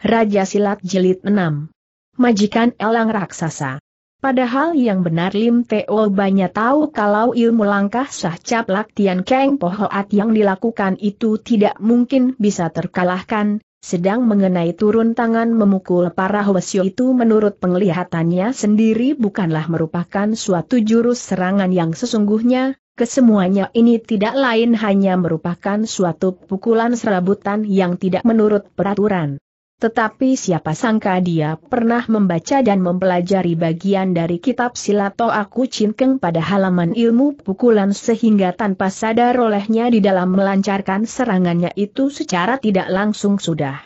Raja Silat Jilid 6. Majikan Elang Raksasa. Padahal yang benar Lim Teo banyak tahu kalau ilmu langkah sah cap laktian Keng Pohoat yang dilakukan itu tidak mungkin bisa terkalahkan, sedang mengenai turun tangan memukul para Hwasyo itu menurut penglihatannya sendiri bukanlah merupakan suatu jurus serangan yang sesungguhnya, Kesemuanya ini tidak lain hanya merupakan suatu pukulan serabutan yang tidak menurut peraturan. Tetapi siapa sangka dia pernah membaca dan mempelajari bagian dari kitab Silato Aku Cinkeng pada halaman ilmu pukulan sehingga tanpa sadar olehnya di dalam melancarkan serangannya itu secara tidak langsung sudah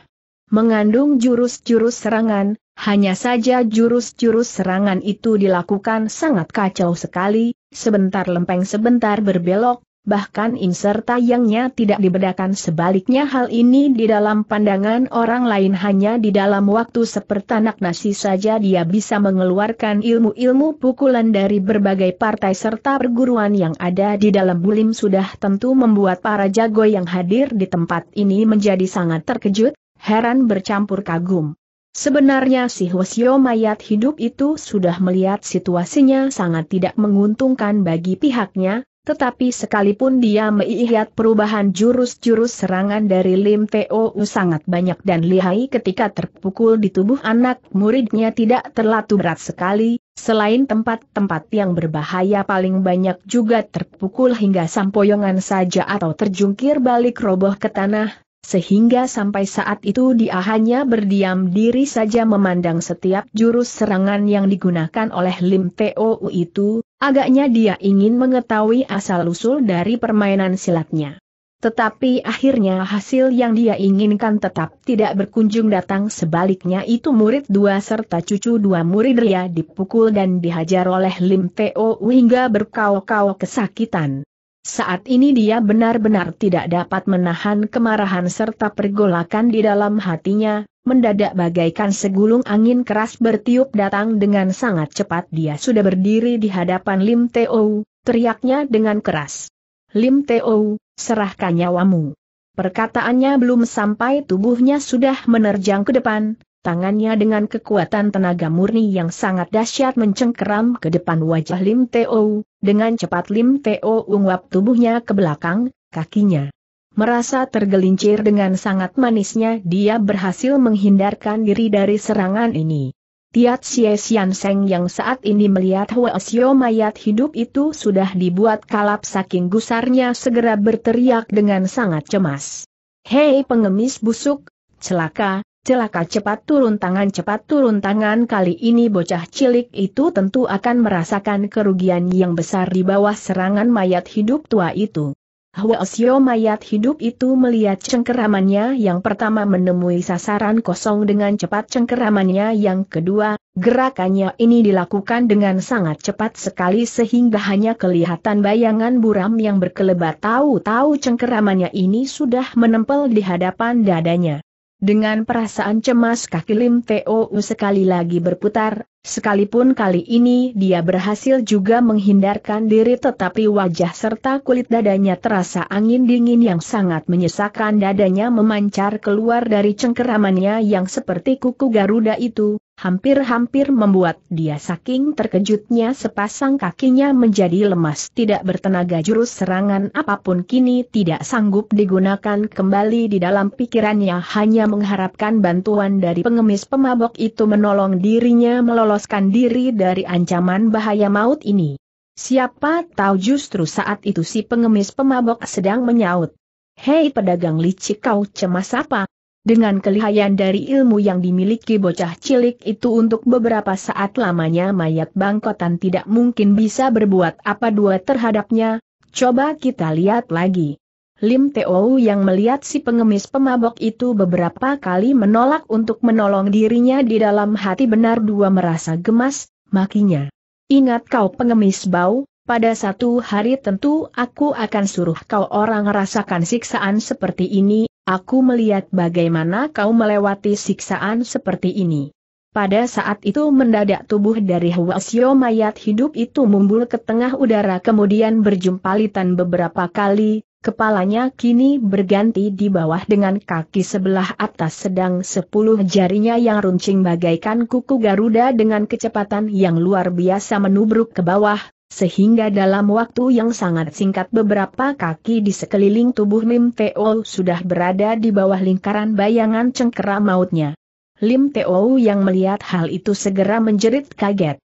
mengandung jurus-jurus serangan, hanya saja jurus-jurus serangan itu dilakukan sangat kacau sekali, sebentar lempeng sebentar berbelok, bahkan inserta yangnya tidak dibedakan sebaliknya hal ini di dalam pandangan orang lain hanya di dalam waktu sepertanak nasi saja dia bisa mengeluarkan ilmu-ilmu pukulan dari berbagai partai serta perguruan yang ada di dalam bulim sudah tentu membuat para jago yang hadir di tempat ini menjadi sangat terkejut, heran bercampur kagum. Sebenarnya si Hwasyo mayat hidup itu sudah melihat situasinya sangat tidak menguntungkan bagi pihaknya, tetapi sekalipun dia melihat perubahan jurus-jurus serangan dari Lim Teo sangat banyak dan lihai ketika terpukul di tubuh anak muridnya tidak terlalu berat sekali, selain tempat-tempat yang berbahaya paling banyak juga terpukul hingga sampoyongan saja atau terjungkir balik roboh ke tanah, sehingga sampai saat itu dia hanya berdiam diri saja memandang setiap jurus serangan yang digunakan oleh Lim Teo itu, agaknya dia ingin mengetahui asal-usul dari permainan silatnya. Tetapi akhirnya hasil yang dia inginkan tetap tidak berkunjung datang sebaliknya itu murid dua serta cucu dua murid Ria dipukul dan dihajar oleh Lim Teo hingga berkau-kau kesakitan. Saat ini dia benar-benar tidak dapat menahan kemarahan serta pergolakan di dalam hatinya, mendadak bagaikan segulung angin keras bertiup datang dengan sangat cepat dia sudah berdiri di hadapan Lim Teo, teriaknya dengan keras. Lim Teo, serahkan nyawamu. Perkataannya belum sampai tubuhnya sudah menerjang ke depan, tangannya dengan kekuatan tenaga murni yang sangat dahsyat mencengkeram ke depan wajah Lim Teo, dengan cepat Lim Teo ungap tubuhnya ke belakang, kakinya. Merasa tergelincir dengan sangat manisnya dia berhasil menghindarkan diri dari serangan ini. Tiat Xie Xian Seng yang saat ini melihat Hwa Sio mayat hidup itu sudah dibuat kalap saking gusarnya segera berteriak dengan sangat cemas. Hei pengemis busuk, celaka, Celaka cepat turun tangan cepat turun tangan kali ini bocah cilik itu tentu akan merasakan kerugian yang besar di bawah serangan mayat hidup tua itu. Hwasyo mayat hidup itu melihat cengkeramannya yang pertama menemui sasaran kosong dengan cepat cengkeramannya yang kedua, gerakannya ini dilakukan dengan sangat cepat sekali sehingga hanya kelihatan bayangan buram yang berkelebat tahu-tahu cengkeramannya ini sudah menempel di hadapan dadanya. Dengan perasaan cemas kaki Lim Teo sekali lagi berputar, sekalipun kali ini dia berhasil juga menghindarkan diri tetapi wajah serta kulit dadanya terasa angin dingin yang sangat menyesakan dadanya memancar keluar dari cengkeramannya yang seperti kuku Garuda itu, hampir-hampir membuat dia saking terkejutnya sepasang kakinya menjadi lemas tidak bertenaga jurus serangan apapun kini tidak sanggup digunakan kembali di dalam pikirannya hanya mengharapkan bantuan dari pengemis pemabok itu menolong dirinya meloloskan diri dari ancaman bahaya maut ini. Siapa tahu justru saat itu si pengemis pemabok sedang menyaut. Hei pedagang licik kau cemas apa? Dengan kelihayan dari ilmu yang dimiliki bocah cilik itu untuk beberapa saat lamanya mayat bangkotan tidak mungkin bisa berbuat apa dua terhadapnya, coba kita lihat lagi. Lim Teo yang melihat si pengemis pemabok itu beberapa kali menolak untuk menolong dirinya di dalam hati benar dua merasa gemas, makinya. Ingat kau pengemis bau, pada satu hari tentu aku akan suruh kau orang rasakan siksaan seperti ini, Aku melihat bagaimana kau melewati siksaan seperti ini. Pada saat itu mendadak tubuh dari Huasyo mayat hidup itu mumbul ke tengah udara kemudian berjumpalitan beberapa kali, kepalanya kini berganti di bawah dengan kaki sebelah atas sedang sepuluh jarinya yang runcing bagaikan kuku Garuda dengan kecepatan yang luar biasa menubruk ke bawah, sehingga dalam waktu yang sangat singkat beberapa kaki di sekeliling tubuh Lim Teo sudah berada di bawah lingkaran bayangan cengkeram mautnya. Lim Teo yang melihat hal itu segera menjerit kaget.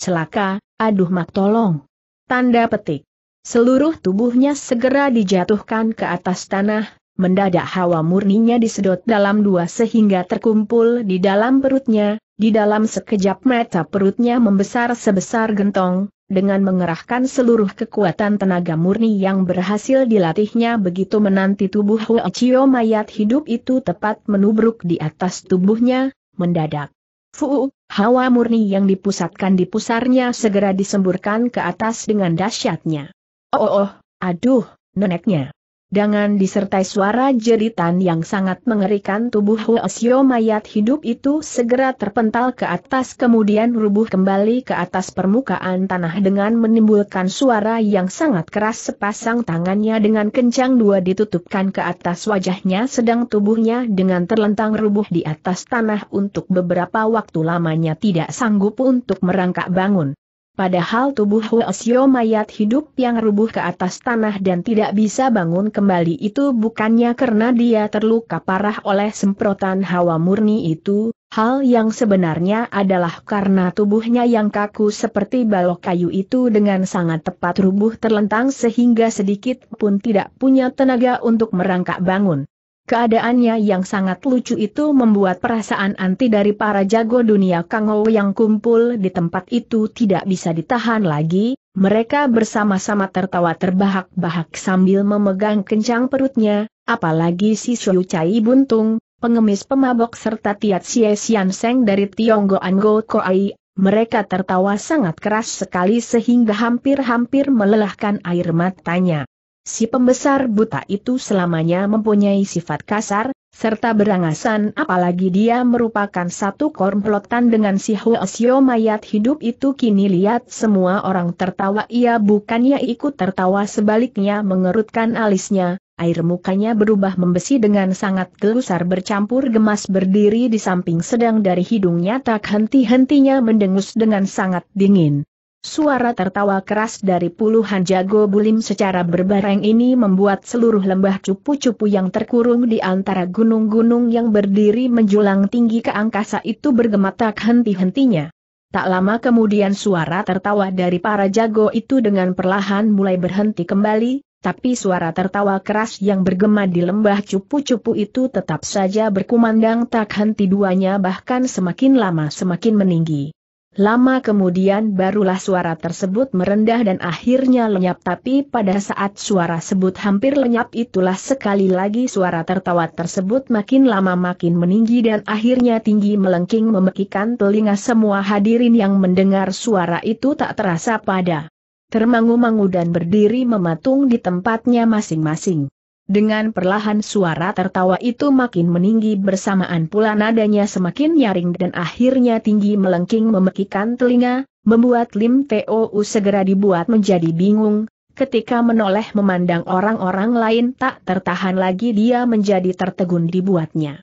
Celaka, aduh mak tolong. Tanda petik. Seluruh tubuhnya segera dijatuhkan ke atas tanah, mendadak hawa murninya disedot dalam dua sehingga terkumpul di dalam perutnya, di dalam sekejap mata perutnya membesar sebesar gentong, dengan mengerahkan seluruh kekuatan tenaga murni yang berhasil dilatihnya begitu menanti tubuh Huochio mayat hidup itu tepat menubruk di atas tubuhnya, mendadak. Fu, hawa murni yang dipusatkan di pusarnya segera disemburkan ke atas dengan dahsyatnya. Oh, oh, oh aduh, neneknya. Dengan disertai suara jeritan yang sangat mengerikan tubuh Hoesio mayat hidup itu segera terpental ke atas kemudian rubuh kembali ke atas permukaan tanah dengan menimbulkan suara yang sangat keras sepasang tangannya dengan kencang dua ditutupkan ke atas wajahnya sedang tubuhnya dengan terlentang rubuh di atas tanah untuk beberapa waktu lamanya tidak sanggup untuk merangkak bangun. Padahal tubuh Huasio mayat hidup yang rubuh ke atas tanah dan tidak bisa bangun kembali itu bukannya karena dia terluka parah oleh semprotan hawa murni itu, hal yang sebenarnya adalah karena tubuhnya yang kaku seperti balok kayu itu dengan sangat tepat rubuh terlentang sehingga sedikit pun tidak punya tenaga untuk merangkak bangun. Keadaannya yang sangat lucu itu membuat perasaan anti dari para jago dunia kango yang kumpul di tempat itu tidak bisa ditahan lagi, mereka bersama-sama tertawa terbahak-bahak sambil memegang kencang perutnya, apalagi si Suyu Chai Buntung, pengemis pemabok serta Tiat Xie Xian Seng dari Tionggo Anggo Koai, mereka tertawa sangat keras sekali sehingga hampir-hampir melelahkan air matanya si pembesar buta itu selamanya mempunyai sifat kasar, serta berangasan apalagi dia merupakan satu komplotan dengan si Huasio mayat hidup itu kini lihat semua orang tertawa ia bukannya ikut tertawa sebaliknya mengerutkan alisnya, air mukanya berubah membesi dengan sangat gelusar bercampur gemas berdiri di samping sedang dari hidungnya tak henti-hentinya mendengus dengan sangat dingin. Suara tertawa keras dari puluhan jago bulim secara berbareng ini membuat seluruh lembah cupu-cupu yang terkurung di antara gunung-gunung yang berdiri menjulang tinggi ke angkasa itu bergema tak henti-hentinya. Tak lama kemudian suara tertawa dari para jago itu dengan perlahan mulai berhenti kembali, tapi suara tertawa keras yang bergema di lembah cupu-cupu itu tetap saja berkumandang tak henti duanya bahkan semakin lama semakin meninggi. Lama kemudian barulah suara tersebut merendah dan akhirnya lenyap tapi pada saat suara sebut hampir lenyap itulah sekali lagi suara tertawa tersebut makin lama makin meninggi dan akhirnya tinggi melengking memekikan telinga semua hadirin yang mendengar suara itu tak terasa pada termangu-mangu dan berdiri mematung di tempatnya masing-masing. Dengan perlahan suara tertawa itu makin meninggi bersamaan pula nadanya semakin nyaring dan akhirnya tinggi melengking memekikan telinga, membuat Lim T.O.U. segera dibuat menjadi bingung, ketika menoleh memandang orang-orang lain tak tertahan lagi dia menjadi tertegun dibuatnya.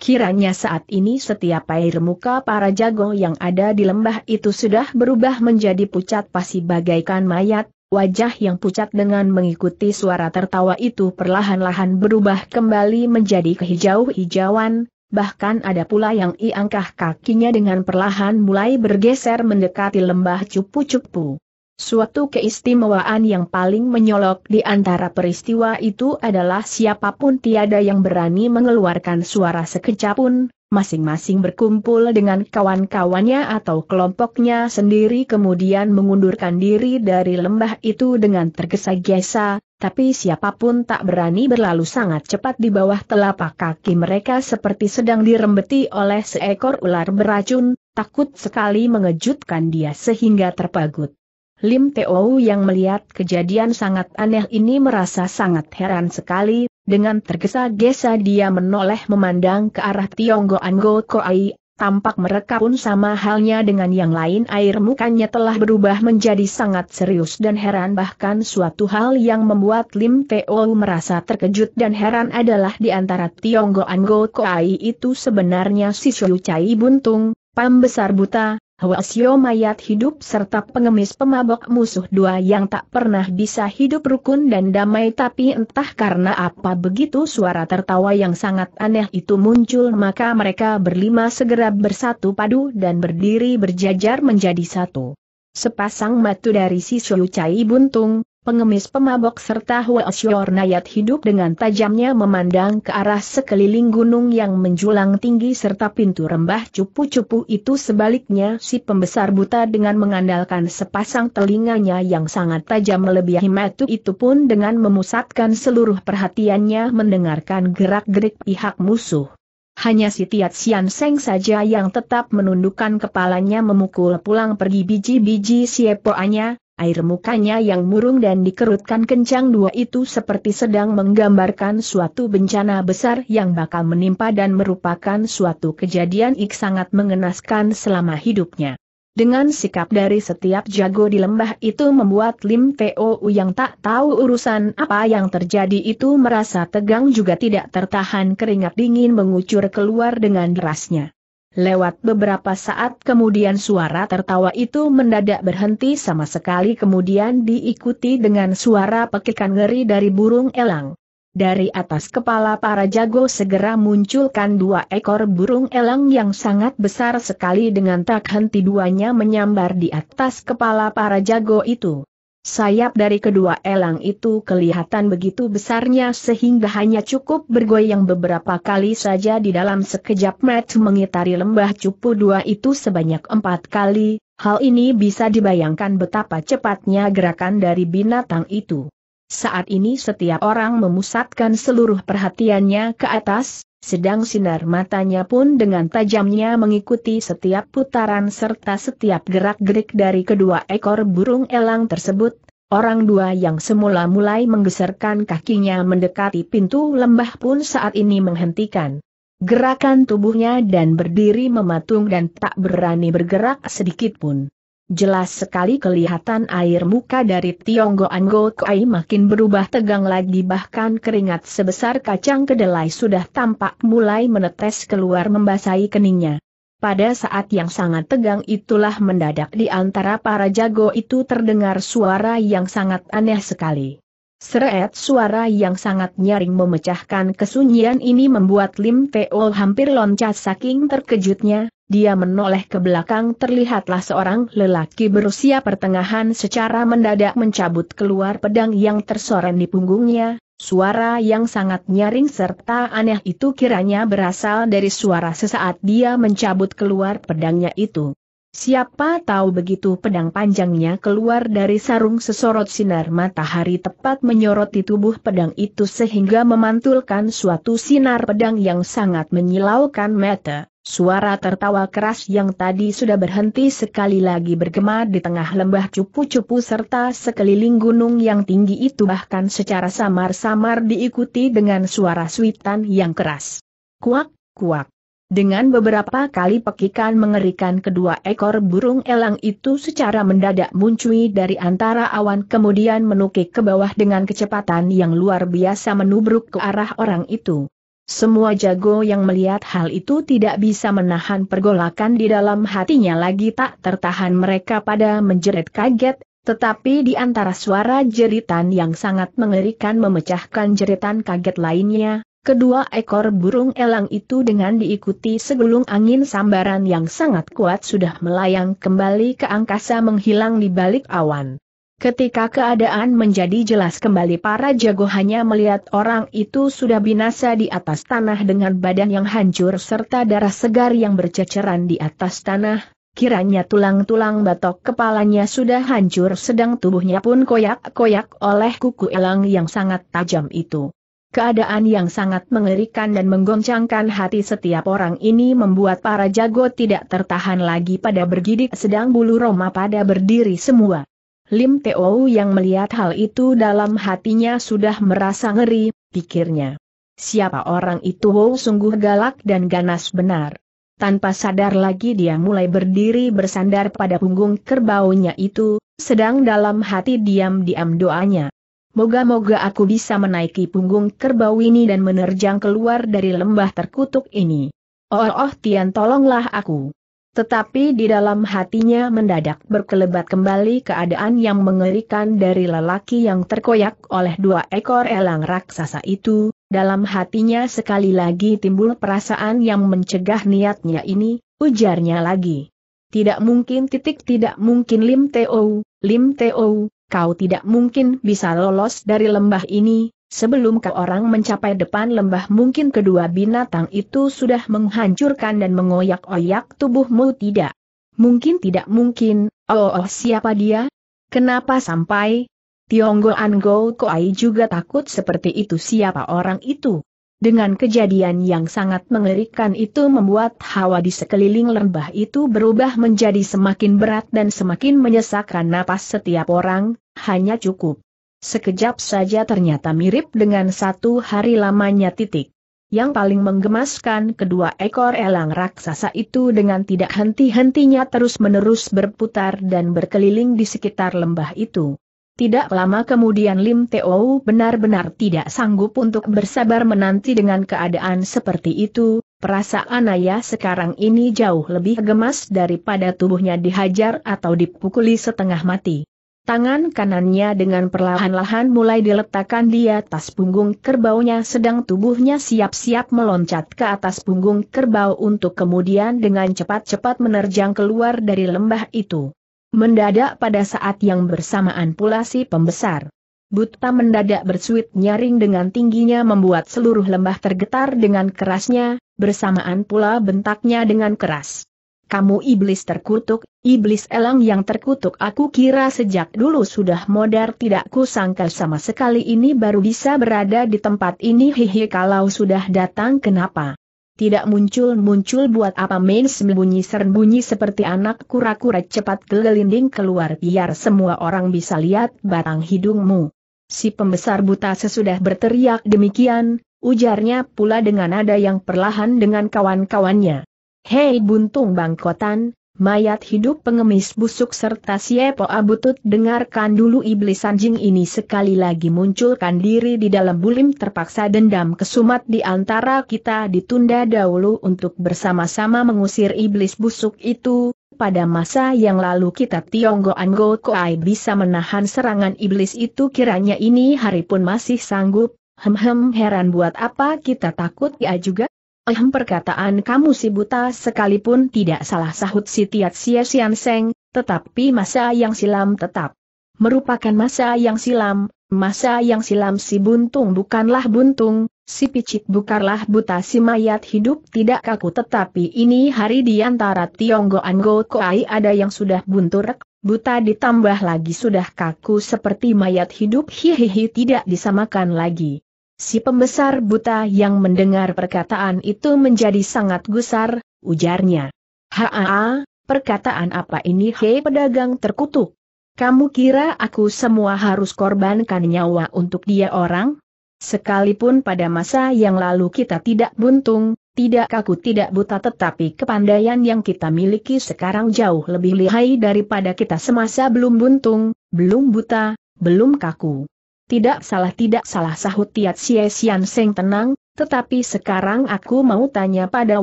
Kiranya saat ini setiap air muka para jago yang ada di lembah itu sudah berubah menjadi pucat pasi bagaikan mayat, Wajah yang pucat dengan mengikuti suara tertawa itu perlahan-lahan berubah kembali menjadi kehijau-hijauan, bahkan ada pula yang iangkah kakinya dengan perlahan mulai bergeser mendekati lembah cupu-cupu. Suatu keistimewaan yang paling menyolok di antara peristiwa itu adalah siapapun tiada yang berani mengeluarkan suara sekejap pun, masing-masing berkumpul dengan kawan-kawannya atau kelompoknya sendiri kemudian mengundurkan diri dari lembah itu dengan tergesa-gesa, tapi siapapun tak berani berlalu sangat cepat di bawah telapak kaki mereka seperti sedang dirembeti oleh seekor ular beracun, takut sekali mengejutkan dia sehingga terpagut. Lim Teo yang melihat kejadian sangat aneh ini merasa sangat heran sekali, dengan tergesa-gesa dia menoleh memandang ke arah Tionggo Anggo Koai, tampak mereka pun sama halnya dengan yang lain air mukanya telah berubah menjadi sangat serius dan heran bahkan suatu hal yang membuat Lim Teo merasa terkejut dan heran adalah di antara Tionggo Anggo Koai itu sebenarnya si Shu Cai Buntung, Pam Besar buta, Hwasyo mayat hidup serta pengemis pemabok musuh dua yang tak pernah bisa hidup rukun dan damai tapi entah karena apa begitu suara tertawa yang sangat aneh itu muncul maka mereka berlima segera bersatu padu dan berdiri berjajar menjadi satu. Sepasang matu dari si Cai Buntung, pengemis pemabok serta Huasyor Nayat hidup dengan tajamnya memandang ke arah sekeliling gunung yang menjulang tinggi serta pintu rembah cupu-cupu itu sebaliknya si pembesar buta dengan mengandalkan sepasang telinganya yang sangat tajam melebihi matu itu pun dengan memusatkan seluruh perhatiannya mendengarkan gerak-gerik pihak musuh. Hanya si Tiat Sian Seng saja yang tetap menundukkan kepalanya memukul pulang pergi biji-biji siepoannya, air mukanya yang murung dan dikerutkan kencang dua itu seperti sedang menggambarkan suatu bencana besar yang bakal menimpa dan merupakan suatu kejadian ik sangat mengenaskan selama hidupnya. Dengan sikap dari setiap jago di lembah itu membuat Lim Teo yang tak tahu urusan apa yang terjadi itu merasa tegang juga tidak tertahan keringat dingin mengucur keluar dengan derasnya. Lewat beberapa saat kemudian suara tertawa itu mendadak berhenti sama sekali kemudian diikuti dengan suara pekikan ngeri dari burung elang. Dari atas kepala para jago segera munculkan dua ekor burung elang yang sangat besar sekali dengan tak henti duanya menyambar di atas kepala para jago itu. Sayap dari kedua elang itu kelihatan begitu besarnya sehingga hanya cukup bergoyang beberapa kali saja di dalam sekejap Matt mengitari lembah cupu dua itu sebanyak empat kali, hal ini bisa dibayangkan betapa cepatnya gerakan dari binatang itu. Saat ini setiap orang memusatkan seluruh perhatiannya ke atas, sedang sinar matanya pun dengan tajamnya mengikuti setiap putaran serta setiap gerak-gerik dari kedua ekor burung elang tersebut. Orang dua yang semula mulai menggeserkan kakinya mendekati pintu lembah pun saat ini menghentikan gerakan tubuhnya dan berdiri mematung dan tak berani bergerak sedikit pun. Jelas sekali kelihatan air muka dari Tionggo Anggo Kai makin berubah tegang lagi bahkan keringat sebesar kacang kedelai sudah tampak mulai menetes keluar membasahi keningnya. Pada saat yang sangat tegang itulah mendadak di antara para jago itu terdengar suara yang sangat aneh sekali. Seret suara yang sangat nyaring memecahkan kesunyian ini membuat Lim Teo hampir loncat saking terkejutnya, dia menoleh ke belakang terlihatlah seorang lelaki berusia pertengahan secara mendadak mencabut keluar pedang yang tersorot di punggungnya, suara yang sangat nyaring serta aneh itu kiranya berasal dari suara sesaat dia mencabut keluar pedangnya itu. Siapa tahu begitu pedang panjangnya keluar dari sarung sesorot sinar matahari tepat menyoroti tubuh pedang itu sehingga memantulkan suatu sinar pedang yang sangat menyilaukan mata. Suara tertawa keras yang tadi sudah berhenti sekali lagi bergema di tengah lembah cupu-cupu serta sekeliling gunung yang tinggi itu bahkan secara samar-samar diikuti dengan suara suitan yang keras. Kuak, kuak. Dengan beberapa kali pekikan mengerikan kedua ekor burung elang itu secara mendadak muncul dari antara awan kemudian menukik ke bawah dengan kecepatan yang luar biasa menubruk ke arah orang itu. Semua jago yang melihat hal itu tidak bisa menahan pergolakan di dalam hatinya lagi tak tertahan mereka pada menjerit kaget, tetapi di antara suara jeritan yang sangat mengerikan memecahkan jeritan kaget lainnya, Kedua ekor burung elang itu dengan diikuti segulung angin sambaran yang sangat kuat sudah melayang kembali ke angkasa menghilang di balik awan. Ketika keadaan menjadi jelas kembali para jago hanya melihat orang itu sudah binasa di atas tanah dengan badan yang hancur serta darah segar yang berceceran di atas tanah, kiranya tulang-tulang batok kepalanya sudah hancur sedang tubuhnya pun koyak-koyak oleh kuku elang yang sangat tajam itu. Keadaan yang sangat mengerikan dan menggoncangkan hati setiap orang ini membuat para jago tidak tertahan lagi pada bergidik sedang bulu roma pada berdiri semua. Lim Teo yang melihat hal itu dalam hatinya sudah merasa ngeri, pikirnya. Siapa orang itu wow sungguh galak dan ganas benar. Tanpa sadar lagi dia mulai berdiri bersandar pada punggung kerbaunya itu, sedang dalam hati diam-diam doanya. Moga-moga aku bisa menaiki punggung kerbau ini dan menerjang keluar dari lembah terkutuk ini. Oh, oh Tian tolonglah aku. Tetapi di dalam hatinya mendadak berkelebat kembali keadaan yang mengerikan dari lelaki yang terkoyak oleh dua ekor elang raksasa itu, dalam hatinya sekali lagi timbul perasaan yang mencegah niatnya ini, ujarnya lagi. Tidak mungkin titik tidak mungkin Lim Teo, Lim Teo, kau tidak mungkin bisa lolos dari lembah ini, Sebelum ke orang mencapai depan lembah mungkin kedua binatang itu sudah menghancurkan dan mengoyak-oyak tubuhmu tidak. Mungkin tidak mungkin, oh, oh siapa dia? Kenapa sampai? Tionggo Ango Koai juga takut seperti itu siapa orang itu. Dengan kejadian yang sangat mengerikan itu membuat hawa di sekeliling lembah itu berubah menjadi semakin berat dan semakin menyesakkan napas setiap orang, hanya cukup sekejap saja ternyata mirip dengan satu hari lamanya titik. Yang paling menggemaskan kedua ekor elang raksasa itu dengan tidak henti-hentinya terus-menerus berputar dan berkeliling di sekitar lembah itu. Tidak lama kemudian Lim Teo benar-benar tidak sanggup untuk bersabar menanti dengan keadaan seperti itu, perasaan ayah sekarang ini jauh lebih gemas daripada tubuhnya dihajar atau dipukuli setengah mati. Tangan kanannya dengan perlahan-lahan mulai diletakkan di atas punggung kerbaunya sedang tubuhnya siap-siap meloncat ke atas punggung kerbau untuk kemudian dengan cepat-cepat menerjang keluar dari lembah itu. Mendadak pada saat yang bersamaan pula si pembesar. Buta mendadak bersuit nyaring dengan tingginya membuat seluruh lembah tergetar dengan kerasnya, bersamaan pula bentaknya dengan keras kamu iblis terkutuk, iblis elang yang terkutuk aku kira sejak dulu sudah modar tidak kusangka sama sekali ini baru bisa berada di tempat ini hihi kalau sudah datang kenapa. Tidak muncul-muncul buat apa main sembunyi serbunyi seperti anak kura-kura cepat gelinding keluar biar semua orang bisa lihat batang hidungmu. Si pembesar buta sesudah berteriak demikian, ujarnya pula dengan nada yang perlahan dengan kawan-kawannya. Hei buntung bangkotan, mayat hidup pengemis busuk serta siepo abutut dengarkan dulu iblis anjing ini sekali lagi munculkan diri di dalam bulim terpaksa dendam kesumat di antara kita ditunda dahulu untuk bersama-sama mengusir iblis busuk itu, pada masa yang lalu kita Tionggo Anggo Koai bisa menahan serangan iblis itu kiranya ini hari pun masih sanggup, hem-hem heran buat apa kita takut ya juga? Ehem perkataan kamu si buta sekalipun tidak salah sahut si Tiat Sia Sian Seng, tetapi masa yang silam tetap merupakan masa yang silam, masa yang silam si buntung bukanlah buntung, si picit bukanlah buta si mayat hidup tidak kaku tetapi ini hari di antara Tionggo Anggo Koai ada yang sudah bunturek, buta ditambah lagi sudah kaku seperti mayat hidup hihihi tidak disamakan lagi. Si pembesar buta yang mendengar perkataan itu menjadi sangat gusar, ujarnya. Haa, perkataan apa ini hei pedagang terkutuk? Kamu kira aku semua harus korbankan nyawa untuk dia orang? Sekalipun pada masa yang lalu kita tidak buntung, tidak kaku tidak buta tetapi kepandaian yang kita miliki sekarang jauh lebih lihai daripada kita semasa belum buntung, belum buta, belum kaku. Tidak salah tidak salah sahut Tiat Xie Sian Seng tenang, tetapi sekarang aku mau tanya pada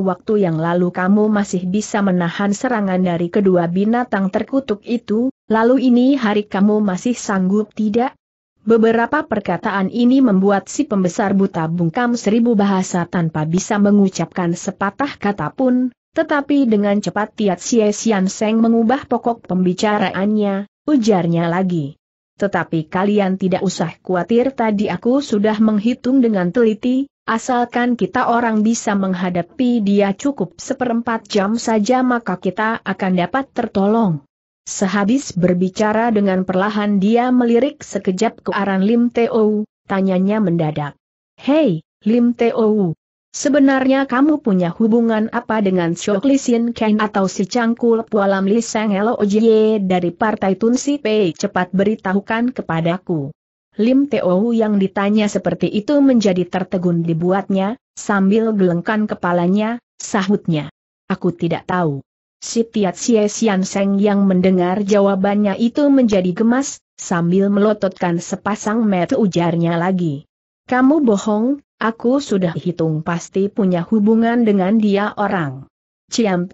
waktu yang lalu kamu masih bisa menahan serangan dari kedua binatang terkutuk itu, lalu ini hari kamu masih sanggup tidak? Beberapa perkataan ini membuat si pembesar buta bungkam seribu bahasa tanpa bisa mengucapkan sepatah kata pun, tetapi dengan cepat Tiat Xie Sian Seng mengubah pokok pembicaraannya, ujarnya lagi. Tetapi kalian tidak usah khawatir tadi aku sudah menghitung dengan teliti, asalkan kita orang bisa menghadapi dia cukup seperempat jam saja maka kita akan dapat tertolong. Sehabis berbicara dengan perlahan dia melirik sekejap ke arah Lim Teo, tanyanya mendadak. Hei, Lim Teo, Sebenarnya kamu punya hubungan apa dengan Shok Li Sin Ken atau si cangkul pualam Li Sang Elo Ojie dari Partai Tun Si Pei cepat beritahukan kepadaku. Lim Teo yang ditanya seperti itu menjadi tertegun dibuatnya, sambil gelengkan kepalanya, sahutnya. Aku tidak tahu. Si Tiat Sia Sian Seng yang mendengar jawabannya itu menjadi gemas, sambil melototkan sepasang mata ujarnya lagi. Kamu bohong, Aku sudah hitung pasti punya hubungan dengan dia orang. Ciam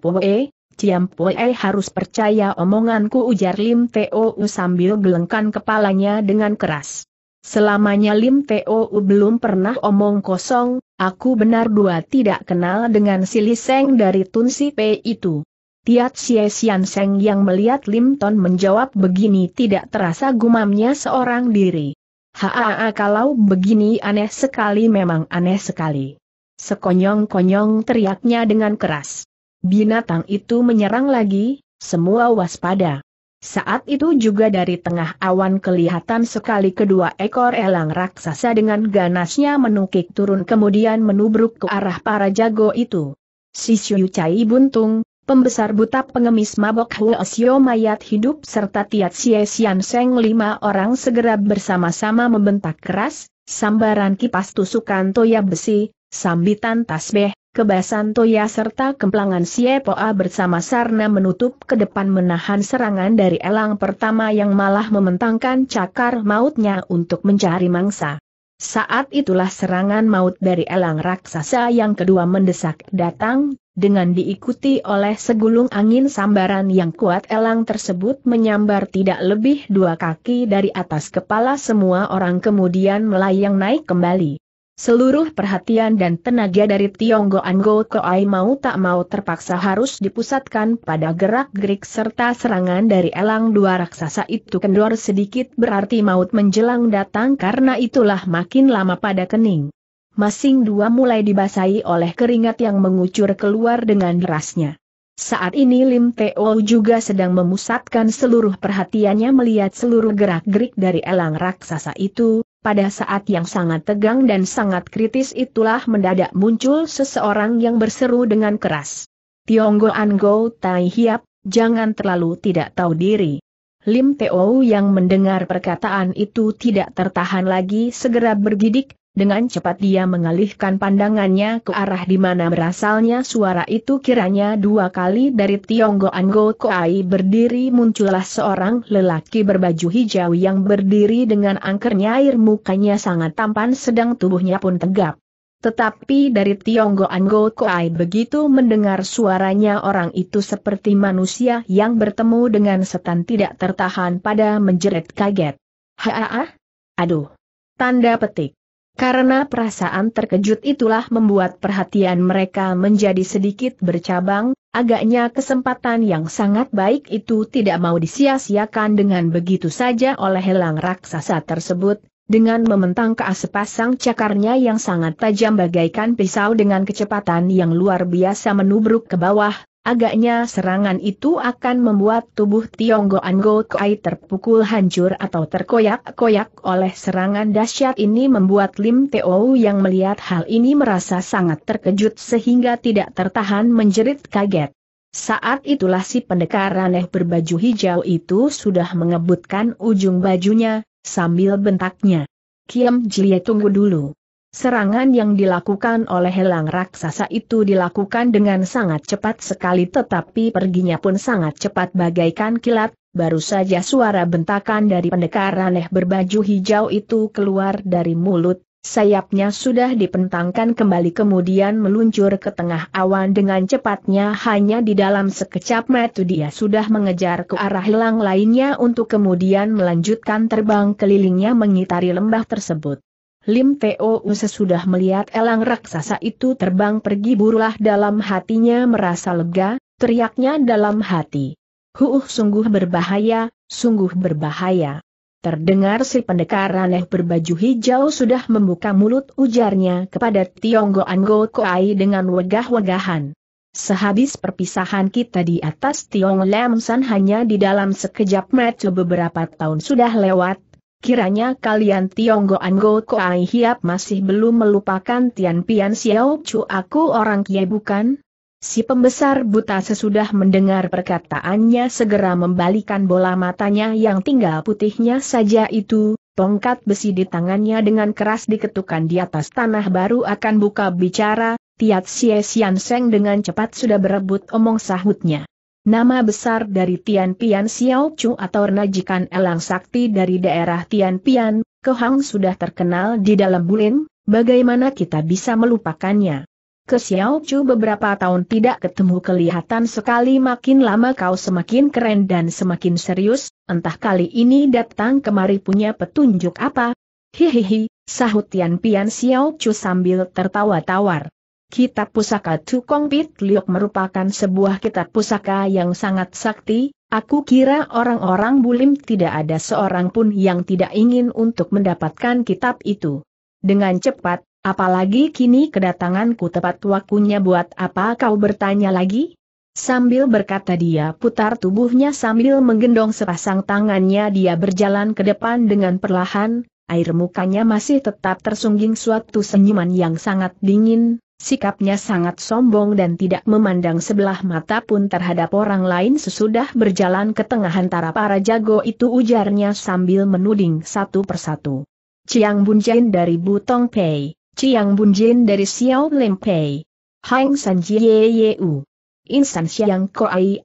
Ciampue harus percaya omonganku ujar Lim Teo sambil gelengkan kepalanya dengan keras. Selamanya Lim Teo belum pernah omong kosong, aku benar dua tidak kenal dengan si Liseng dari Tun Si itu. Tiat Xie Xian Seng yang melihat Lim Ton menjawab begini tidak terasa gumamnya seorang diri. Haa kalau begini aneh sekali memang aneh sekali. Sekonyong-konyong teriaknya dengan keras. Binatang itu menyerang lagi, semua waspada. Saat itu juga dari tengah awan kelihatan sekali kedua ekor elang raksasa dengan ganasnya menukik turun kemudian menubruk ke arah para jago itu. Si Syu buntung, pembesar buta pengemis mabok Huo mayat hidup serta Tiat Xie Xian Seng lima orang segera bersama-sama membentak keras, sambaran kipas tusukan toya besi, sambitan tasbeh, kebasan toya serta kemplangan Poa bersama sarna menutup ke depan menahan serangan dari elang pertama yang malah mementangkan cakar mautnya untuk mencari mangsa. Saat itulah serangan maut dari elang raksasa yang kedua mendesak datang, dengan diikuti oleh segulung angin sambaran yang kuat elang tersebut menyambar tidak lebih dua kaki dari atas kepala semua orang kemudian melayang naik kembali. Seluruh perhatian dan tenaga dari Tionggo Anggo Koai mau tak mau terpaksa harus dipusatkan pada gerak-gerik serta serangan dari elang dua raksasa itu kendor sedikit berarti maut menjelang datang karena itulah makin lama pada kening masing dua mulai dibasahi oleh keringat yang mengucur keluar dengan derasnya. Saat ini Lim Teo juga sedang memusatkan seluruh perhatiannya melihat seluruh gerak-gerik dari elang raksasa itu, pada saat yang sangat tegang dan sangat kritis itulah mendadak muncul seseorang yang berseru dengan keras. Tionggo Ango Tai Hiap, jangan terlalu tidak tahu diri. Lim Teo yang mendengar perkataan itu tidak tertahan lagi segera bergidik, dengan cepat dia mengalihkan pandangannya ke arah di mana berasalnya suara itu kiranya dua kali dari Tionggo Anggo Koai berdiri muncullah seorang lelaki berbaju hijau yang berdiri dengan angkernya air mukanya sangat tampan sedang tubuhnya pun tegap. Tetapi dari Tionggo Anggo Koai begitu mendengar suaranya orang itu seperti manusia yang bertemu dengan setan tidak tertahan pada menjerit kaget. Haa, aduh. Tanda petik. Karena perasaan terkejut itulah membuat perhatian mereka menjadi sedikit bercabang, agaknya kesempatan yang sangat baik itu tidak mau disia-siakan dengan begitu saja oleh helang raksasa tersebut, dengan mementang keas sepasang cakarnya yang sangat tajam bagaikan pisau dengan kecepatan yang luar biasa menubruk ke bawah, Agaknya serangan itu akan membuat tubuh Tionggo Anggo Kai terpukul hancur atau terkoyak-koyak oleh serangan dahsyat ini membuat Lim Teo yang melihat hal ini merasa sangat terkejut sehingga tidak tertahan menjerit kaget. Saat itulah si pendekar aneh berbaju hijau itu sudah mengebutkan ujung bajunya, sambil bentaknya. Kiam Jie tunggu dulu. Serangan yang dilakukan oleh helang raksasa itu dilakukan dengan sangat cepat sekali tetapi perginya pun sangat cepat bagaikan kilat, baru saja suara bentakan dari pendekar aneh berbaju hijau itu keluar dari mulut, sayapnya sudah dipentangkan kembali kemudian meluncur ke tengah awan dengan cepatnya hanya di dalam sekecap metu dia sudah mengejar ke arah helang lainnya untuk kemudian melanjutkan terbang kelilingnya mengitari lembah tersebut. Lim Teo sesudah melihat elang raksasa itu terbang pergi burulah dalam hatinya merasa lega, teriaknya dalam hati. Huuh sungguh berbahaya, sungguh berbahaya. Terdengar si pendekar aneh berbaju hijau sudah membuka mulut ujarnya kepada Tionggo Anggo Koai dengan wegah-wegahan. Sehabis perpisahan kita di atas Tiong Lam San hanya di dalam sekejap mata beberapa tahun sudah lewat, Kiranya kalian Tionggo Anggo Koai Hiap masih belum melupakan Tian Pian Xiao Chu aku orang Kiai bukan? Si pembesar buta sesudah mendengar perkataannya segera membalikan bola matanya yang tinggal putihnya saja itu, Tongkat besi di tangannya dengan keras diketukan di atas tanah baru akan buka bicara, Tiat Xie xian Seng dengan cepat sudah berebut omong sahutnya. Nama besar dari Tian Pian Xiao Chu atau Najikan Elang Sakti dari daerah Tian Pian, Kehang sudah terkenal di dalam Bulin, bagaimana kita bisa melupakannya? Ke Xiao Chu beberapa tahun tidak ketemu kelihatan sekali makin lama kau semakin keren dan semakin serius, entah kali ini datang kemari punya petunjuk apa? Hihihi, sahut Tian Pian Xiao Chu sambil tertawa tawar. Kitab Pusaka Cukong Pit Liok merupakan sebuah kitab pusaka yang sangat sakti, aku kira orang-orang bulim tidak ada seorang pun yang tidak ingin untuk mendapatkan kitab itu. Dengan cepat, apalagi kini kedatanganku tepat waktunya buat apa kau bertanya lagi? Sambil berkata dia putar tubuhnya sambil menggendong sepasang tangannya dia berjalan ke depan dengan perlahan, air mukanya masih tetap tersungging suatu senyuman yang sangat dingin, Sikapnya sangat sombong dan tidak memandang sebelah mata pun terhadap orang lain sesudah berjalan ke tengah antara para jago itu ujarnya sambil menuding satu persatu. Chiang Bunjin dari Butong Pei, Chiang Bunjin dari Xiao Lim Pei, Hang San Jie Yeu, Insan Xiang Koai,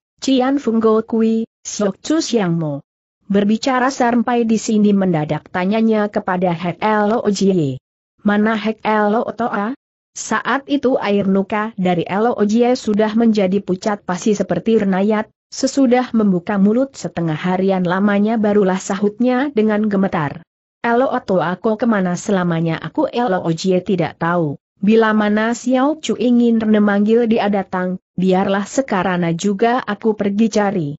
Fung Go Kui, Siok Chu Xiang Mo. Berbicara sampai di sini mendadak tanyanya kepada Hek Lo Jie. Mana Hek Lo Toa? Saat itu air nuka dari Elo Ojie sudah menjadi pucat pasi seperti renayat, sesudah membuka mulut setengah harian lamanya barulah sahutnya dengan gemetar. Elo atau aku kemana selamanya aku Elo Ojie tidak tahu. Bila mana Xiao Chu ingin memanggil dia datang, biarlah sekarang juga aku pergi cari.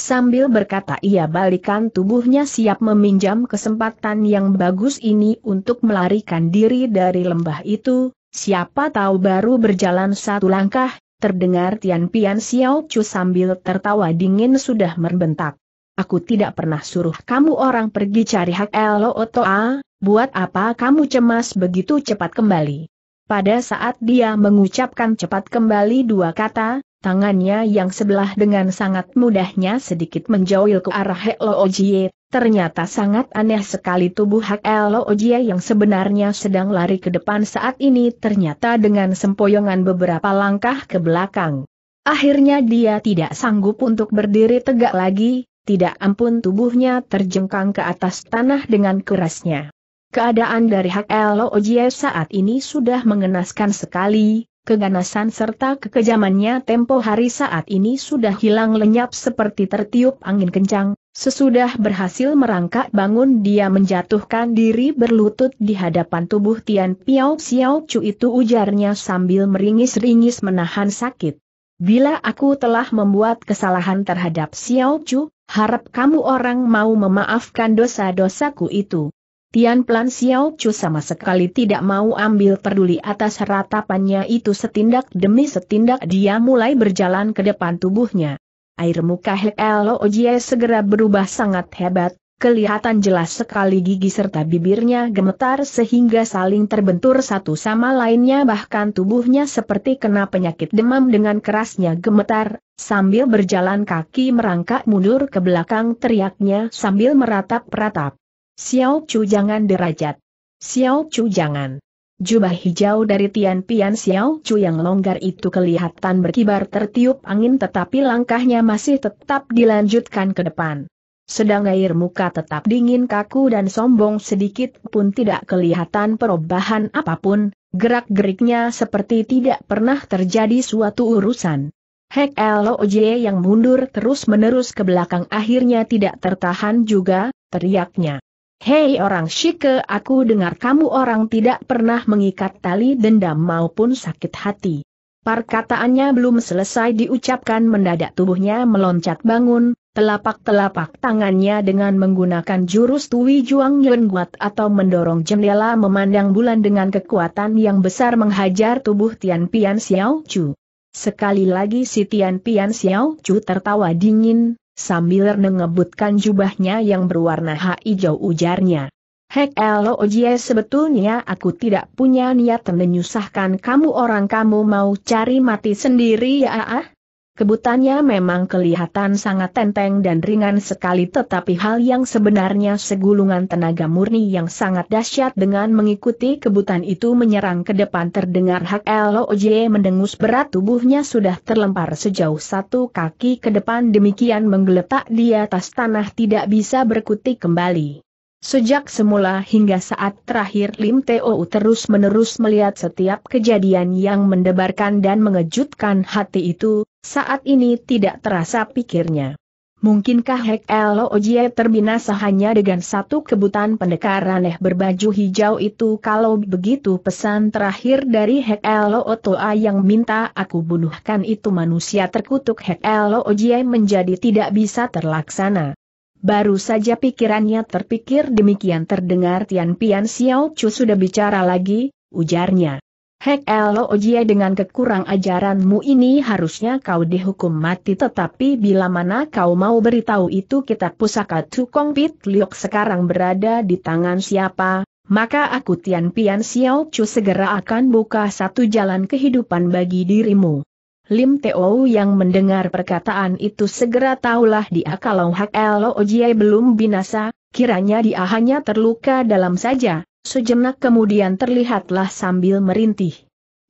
Sambil berkata ia balikan tubuhnya siap meminjam kesempatan yang bagus ini untuk melarikan diri dari lembah itu, Siapa tahu baru berjalan satu langkah, terdengar Tian Pian Xiao Chu sambil tertawa dingin sudah merbentak. Aku tidak pernah suruh kamu orang pergi cari hak Elo Otoa, buat apa kamu cemas begitu cepat kembali. Pada saat dia mengucapkan cepat kembali dua kata, tangannya yang sebelah dengan sangat mudahnya sedikit menjauhil ke arah Hek Ojiet. Ojie, Ternyata sangat aneh sekali tubuh Hak Elo Ojia yang sebenarnya sedang lari ke depan saat ini ternyata dengan sempoyongan beberapa langkah ke belakang. Akhirnya dia tidak sanggup untuk berdiri tegak lagi, tidak ampun tubuhnya terjengkang ke atas tanah dengan kerasnya. Keadaan dari Hak Elo Ojia saat ini sudah mengenaskan sekali, keganasan serta kekejamannya tempo hari saat ini sudah hilang lenyap seperti tertiup angin kencang, Sesudah berhasil merangkak bangun dia menjatuhkan diri berlutut di hadapan tubuh Tian Piao Xiao Chu itu ujarnya sambil meringis-ringis menahan sakit. Bila aku telah membuat kesalahan terhadap Xiao Chu, harap kamu orang mau memaafkan dosa-dosaku itu. Tian Plan Xiao Chu sama sekali tidak mau ambil peduli atas ratapannya itu setindak demi setindak dia mulai berjalan ke depan tubuhnya air muka Heloojie segera berubah sangat hebat, kelihatan jelas sekali gigi serta bibirnya gemetar sehingga saling terbentur satu sama lainnya bahkan tubuhnya seperti kena penyakit demam dengan kerasnya gemetar, sambil berjalan kaki merangkak mundur ke belakang teriaknya sambil meratap-ratap. Xiao Chu jangan derajat. Xiao Chu jangan. Jubah hijau dari Tian Pian Xiao Chu yang longgar itu kelihatan berkibar tertiup angin tetapi langkahnya masih tetap dilanjutkan ke depan. Sedang air muka tetap dingin kaku dan sombong sedikit pun tidak kelihatan perubahan apapun, gerak-geriknya seperti tidak pernah terjadi suatu urusan. Hek Loj yang mundur terus-menerus ke belakang akhirnya tidak tertahan juga, teriaknya. Hei orang Shike aku dengar kamu orang tidak pernah mengikat tali dendam maupun sakit hati. Perkataannya belum selesai diucapkan mendadak tubuhnya meloncat bangun, telapak-telapak tangannya dengan menggunakan jurus tuwi Juang guat atau mendorong jendela memandang bulan dengan kekuatan yang besar menghajar tubuh Tian Pian Xiao Chu. Sekali lagi si Tian Pian Xiao Chu tertawa dingin, Sambil mengebutkan jubahnya yang berwarna hijau ujarnya. Hek Elojie sebetulnya aku tidak punya niat menyusahkan kamu orang kamu mau cari mati sendiri ya ah? Kebutannya memang kelihatan sangat tenteng dan ringan sekali tetapi hal yang sebenarnya segulungan tenaga murni yang sangat dahsyat dengan mengikuti kebutan itu menyerang ke depan terdengar Hak LOJ mendengus berat tubuhnya sudah terlempar sejauh satu kaki ke depan demikian menggeletak di atas tanah tidak bisa berkutik kembali. Sejak semula hingga saat terakhir Lim Teo terus-menerus melihat setiap kejadian yang mendebarkan dan mengejutkan hati itu, saat ini tidak terasa pikirnya. Mungkinkah Hek Elo Ojie terbinasa hanya dengan satu kebutan pendekar aneh berbaju hijau itu kalau begitu pesan terakhir dari Hek Elo Otoa yang minta aku bunuhkan itu manusia terkutuk Hek Elo Ojie menjadi tidak bisa terlaksana. Baru saja pikirannya terpikir demikian terdengar Tian Pian Xiao Chu sudah bicara lagi, ujarnya. Hek Ojie dengan kekurang ajaranmu ini harusnya kau dihukum mati tetapi bila mana kau mau beritahu itu kita pusaka Tukong Pit Liok sekarang berada di tangan siapa, maka aku Tian Pian Xiao Chu segera akan buka satu jalan kehidupan bagi dirimu. Lim Teo yang mendengar perkataan itu segera tahulah dia kalau elo Ojie belum binasa, kiranya dia hanya terluka dalam saja. Sejenak kemudian terlihatlah sambil merintih.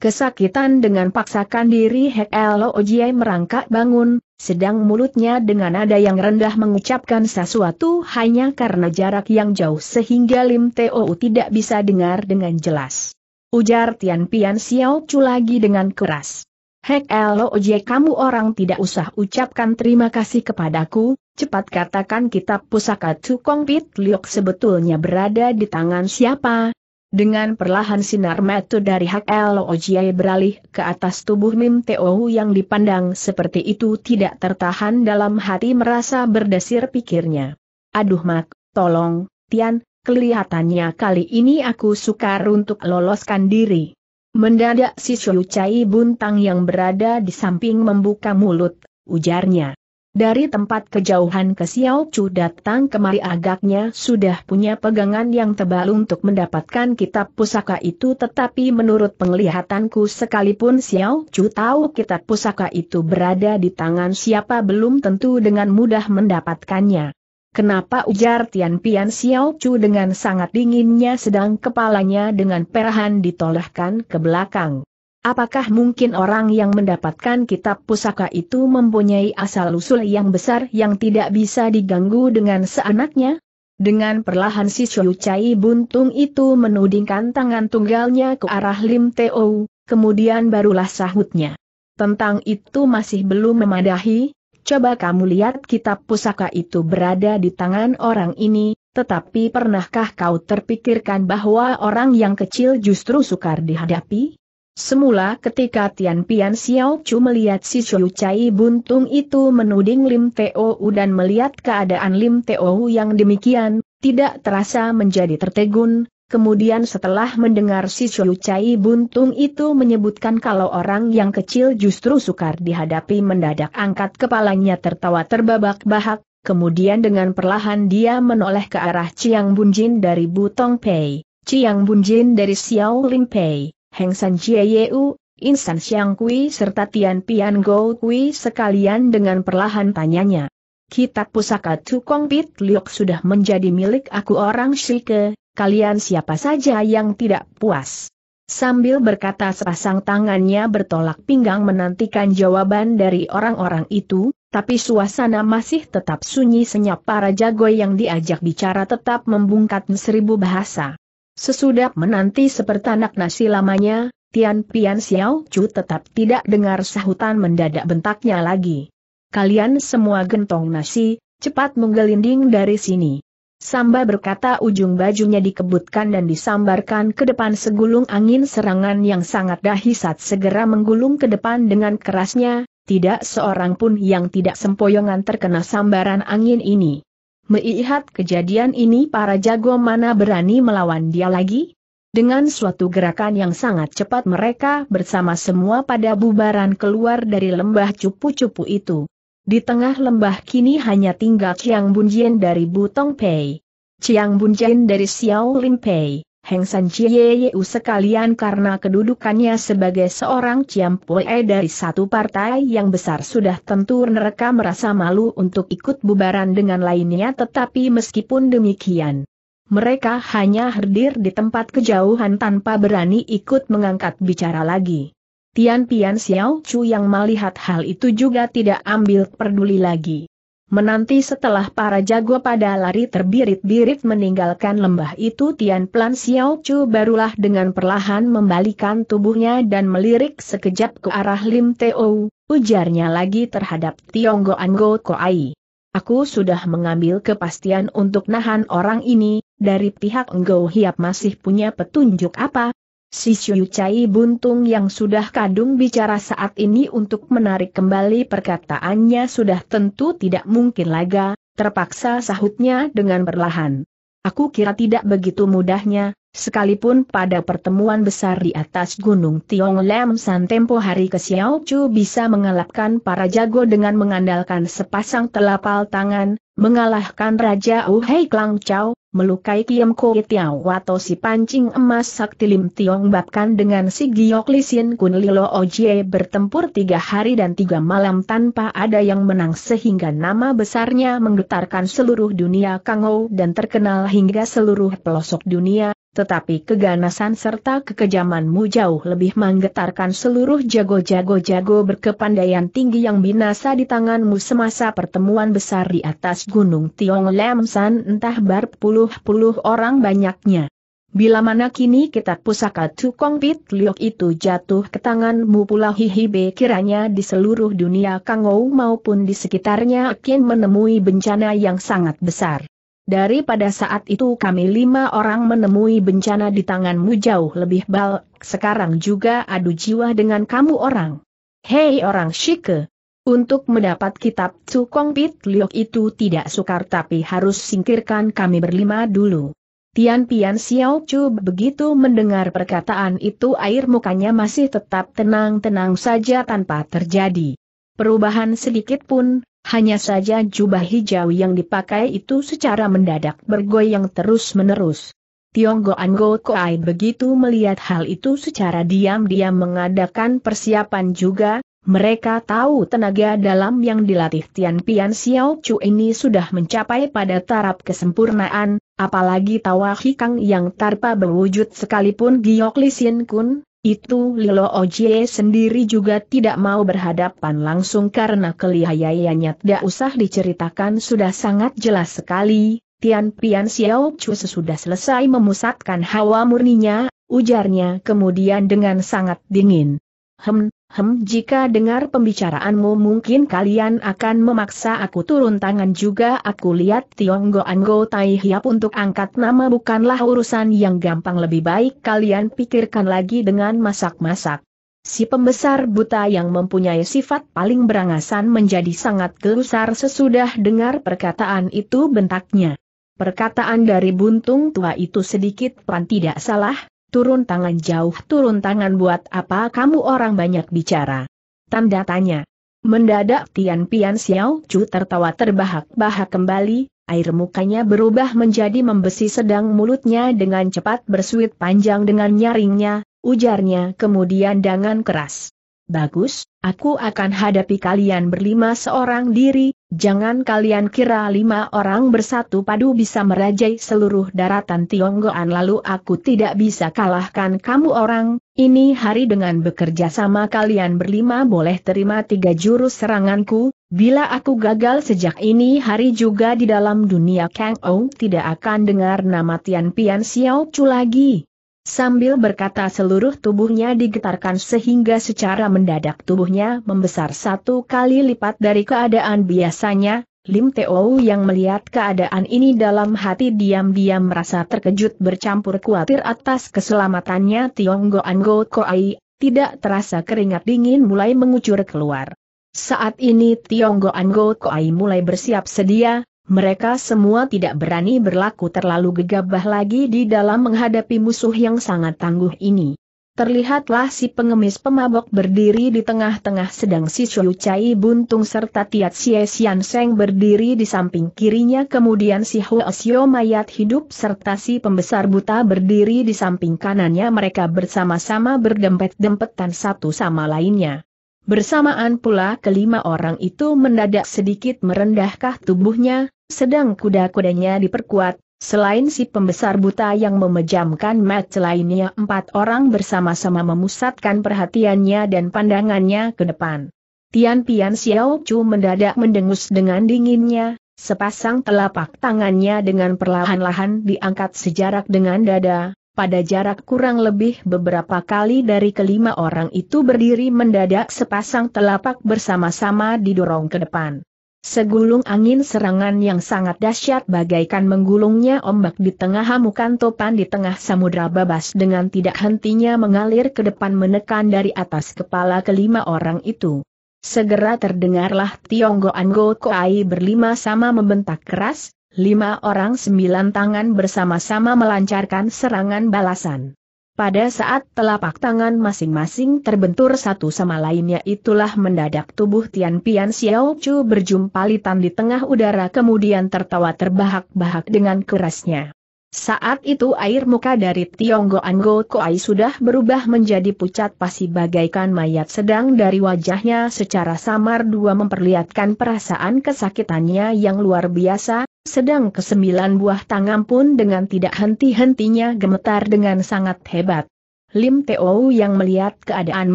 Kesakitan dengan paksakan diri Hek Lo Ojie merangkak bangun, sedang mulutnya dengan nada yang rendah mengucapkan sesuatu hanya karena jarak yang jauh sehingga Lim Teo tidak bisa dengar dengan jelas. Ujar Tian Pian Xiao Chu lagi dengan keras. Hek Lo Ojie kamu orang tidak usah ucapkan terima kasih kepadaku, cepat katakan kitab pusaka Cukong Pit Liok sebetulnya berada di tangan siapa? Dengan perlahan sinar metu dari Hak Lojiai beralih ke atas tubuh Mim Teo yang dipandang seperti itu tidak tertahan dalam hati merasa berdesir pikirnya. Aduh Mak, tolong, Tian, kelihatannya kali ini aku sukar untuk loloskan diri. Mendadak si Chai buntang yang berada di samping membuka mulut, ujarnya. Dari tempat kejauhan ke Xiao Chu datang kemari agaknya sudah punya pegangan yang tebal untuk mendapatkan kitab pusaka itu tetapi menurut penglihatanku sekalipun Xiao Chu tahu kitab pusaka itu berada di tangan siapa belum tentu dengan mudah mendapatkannya. Kenapa ujar Tian Pian Xiao Chu dengan sangat dinginnya sedang kepalanya dengan perahan ditolahkan ke belakang. Apakah mungkin orang yang mendapatkan kitab pusaka itu mempunyai asal-usul yang besar yang tidak bisa diganggu dengan seanaknya? Dengan perlahan si Chou Chai buntung itu menudingkan tangan tunggalnya ke arah Lim Teo, kemudian barulah sahutnya. Tentang itu masih belum memadahi, coba kamu lihat kitab pusaka itu berada di tangan orang ini, tetapi pernahkah kau terpikirkan bahwa orang yang kecil justru sukar dihadapi? Semula ketika Tian Pian Xiao Chu melihat si Chu Chai buntung itu menuding Lim Teo dan melihat keadaan Lim Teo yang demikian, tidak terasa menjadi tertegun, kemudian setelah mendengar si Chu Chai buntung itu menyebutkan kalau orang yang kecil justru sukar dihadapi mendadak angkat kepalanya tertawa terbabak-bahak, kemudian dengan perlahan dia menoleh ke arah Chiang Bunjin dari Butong Pei, Chiang Bunjin dari Xiao Lim Pei. Heng San Jieyeu, Insan Xiang Kui serta Tian Pian Go Kui sekalian dengan perlahan tanyanya. Kitab pusaka Tukong Pit Liuk sudah menjadi milik aku orang Shike, kalian siapa saja yang tidak puas? Sambil berkata sepasang tangannya bertolak pinggang menantikan jawaban dari orang-orang itu, tapi suasana masih tetap sunyi senyap para jago yang diajak bicara tetap membungkat seribu bahasa. Sesudah menanti sepertanak nasi lamanya, Tian Pian Xiao Chu tetap tidak dengar sahutan mendadak bentaknya lagi. Kalian semua gentong nasi, cepat menggelinding dari sini. Samba berkata ujung bajunya dikebutkan dan disambarkan ke depan segulung angin serangan yang sangat dahsyat segera menggulung ke depan dengan kerasnya, tidak seorang pun yang tidak sempoyongan terkena sambaran angin ini. Melihat kejadian ini para jago mana berani melawan dia lagi? Dengan suatu gerakan yang sangat cepat mereka bersama semua pada bubaran keluar dari lembah cupu-cupu itu. Di tengah lembah kini hanya tinggal Chiang Bunjian dari Butong Pei. Chiang Bunjian dari Xiao Lim Pei. Heng San Chieyu sekalian karena kedudukannya sebagai seorang ciampue dari satu partai yang besar sudah tentu mereka merasa malu untuk ikut bubaran dengan lainnya tetapi meskipun demikian. Mereka hanya hadir di tempat kejauhan tanpa berani ikut mengangkat bicara lagi. Tian Pian Xiao Chu yang melihat hal itu juga tidak ambil peduli lagi. Menanti setelah para jago pada lari terbirit-birit meninggalkan lembah itu Tian Plan Xiao Chu barulah dengan perlahan membalikan tubuhnya dan melirik sekejap ke arah Lim Teo, ujarnya lagi terhadap Go Ko Ai. Aku sudah mengambil kepastian untuk nahan orang ini, dari pihak Enggo Hiap masih punya petunjuk apa, Si Yucai Cai Buntung yang sudah kadung bicara saat ini untuk menarik kembali perkataannya sudah tentu tidak mungkin laga, terpaksa sahutnya dengan perlahan. Aku kira tidak begitu mudahnya, Sekalipun pada pertemuan besar di atas Gunung Tiong Lam San tempo hari ke Xiao Chu bisa mengalahkan para jago dengan mengandalkan sepasang telapak tangan, mengalahkan Raja Uhei Klang Chau, melukai Kiem Ko Tiao atau si pancing emas sakti Lim Tiong bahkan dengan si Giok Lisin Kun Lilo Ojie bertempur tiga hari dan tiga malam tanpa ada yang menang sehingga nama besarnya menggetarkan seluruh dunia Kang Kangou dan terkenal hingga seluruh pelosok dunia, tetapi keganasan serta kekejamanmu jauh lebih menggetarkan seluruh jago-jago-jago berkepandaian tinggi yang binasa di tanganmu semasa pertemuan besar di atas Gunung Tiong Lemsan entah berpuluh-puluh orang banyaknya. Bila mana kini kitab pusaka Tukong Pit Liok itu jatuh ke tanganmu pula hihibe kiranya di seluruh dunia Kangou maupun di sekitarnya akan menemui bencana yang sangat besar. Dari pada saat itu kami lima orang menemui bencana di tanganmu jauh lebih bal, sekarang juga adu jiwa dengan kamu orang. Hei orang Shike! Untuk mendapat kitab Tsukong Pit Liok itu tidak sukar tapi harus singkirkan kami berlima dulu. Tian Pian Xiao Chu begitu mendengar perkataan itu air mukanya masih tetap tenang-tenang saja tanpa terjadi. Perubahan sedikit pun, hanya saja jubah hijau yang dipakai itu secara mendadak bergoyang terus-menerus. Tionggo Anggo Koai begitu melihat hal itu secara diam-diam mengadakan persiapan juga, mereka tahu tenaga dalam yang dilatih Tian Pian Xiao Chu ini sudah mencapai pada taraf kesempurnaan, apalagi tawa hikang yang tarpa berwujud sekalipun Giok Li Kun, itu Lilo Ojie sendiri juga tidak mau berhadapan langsung karena kelihayaannya tidak usah diceritakan sudah sangat jelas sekali. Tian Pian Xiao Chu sesudah selesai memusatkan hawa murninya, ujarnya kemudian dengan sangat dingin. Hem, Hem jika dengar pembicaraanmu mungkin kalian akan memaksa aku turun tangan juga aku lihat Tionggo go Tai Hiap untuk angkat nama bukanlah urusan yang gampang lebih baik kalian pikirkan lagi dengan masak-masak. Si pembesar buta yang mempunyai sifat paling berangasan menjadi sangat gelusar sesudah dengar perkataan itu bentaknya. Perkataan dari buntung tua itu sedikit pan tidak salah, Turun tangan jauh, turun tangan buat apa kamu orang banyak bicara. Tanda tanya. Mendadak Tian Pian Xiao Chu tertawa terbahak-bahak kembali, air mukanya berubah menjadi membesi sedang mulutnya dengan cepat bersuit panjang dengan nyaringnya, ujarnya kemudian dengan keras. Bagus, aku akan hadapi kalian berlima seorang diri, Jangan kalian kira lima orang bersatu padu bisa merajai seluruh daratan Tionggoan lalu aku tidak bisa kalahkan kamu orang, ini hari dengan bekerja sama kalian berlima boleh terima tiga jurus seranganku, bila aku gagal sejak ini hari juga di dalam dunia Kang Ou tidak akan dengar nama Tian Pian Xiao Chu lagi. Sambil berkata seluruh tubuhnya digetarkan sehingga secara mendadak tubuhnya membesar satu kali lipat dari keadaan biasanya, Lim Teo yang melihat keadaan ini dalam hati diam-diam merasa terkejut bercampur khawatir atas keselamatannya Tiong Goan Go Koai, tidak terasa keringat dingin mulai mengucur keluar. Saat ini Tiong Goan Go Koai mulai bersiap sedia, mereka semua tidak berani berlaku terlalu gegabah lagi di dalam menghadapi musuh yang sangat tangguh ini. Terlihatlah si pengemis pemabok berdiri di tengah-tengah sedang si Shuyu Chai Buntung serta Tiat Xie Xian Seng berdiri di samping kirinya kemudian si Huo Xiao mayat hidup serta si pembesar buta berdiri di samping kanannya mereka bersama-sama berdempet-dempetan satu sama lainnya. Bersamaan pula kelima orang itu mendadak sedikit merendahkah tubuhnya, sedang kuda-kudanya diperkuat, selain si pembesar buta yang memejamkan mata lainnya empat orang bersama-sama memusatkan perhatiannya dan pandangannya ke depan. Tian Pian Xiao Chu mendadak mendengus dengan dinginnya, sepasang telapak tangannya dengan perlahan-lahan diangkat sejarak dengan dada, pada jarak kurang lebih beberapa kali dari kelima orang itu berdiri mendadak sepasang telapak bersama-sama didorong ke depan. Segulung angin serangan yang sangat dahsyat bagaikan menggulungnya ombak di tengah hamukan topan di tengah samudra babas dengan tidak hentinya mengalir ke depan menekan dari atas kepala kelima orang itu. Segera terdengarlah Tionggo Anggo Koai berlima sama membentak keras, lima orang sembilan tangan bersama-sama melancarkan serangan balasan. Pada saat telapak tangan masing-masing terbentur satu sama lainnya itulah mendadak tubuh Tian Pian Xiao Chu berjumpalitan di tengah udara kemudian tertawa terbahak-bahak dengan kerasnya. Saat itu air muka dari Tionggo Anggo Koai sudah berubah menjadi pucat pasi bagaikan mayat sedang dari wajahnya secara samar dua memperlihatkan perasaan kesakitannya yang luar biasa, sedang kesembilan buah tangan pun dengan tidak henti-hentinya gemetar dengan sangat hebat. Lim Teo yang melihat keadaan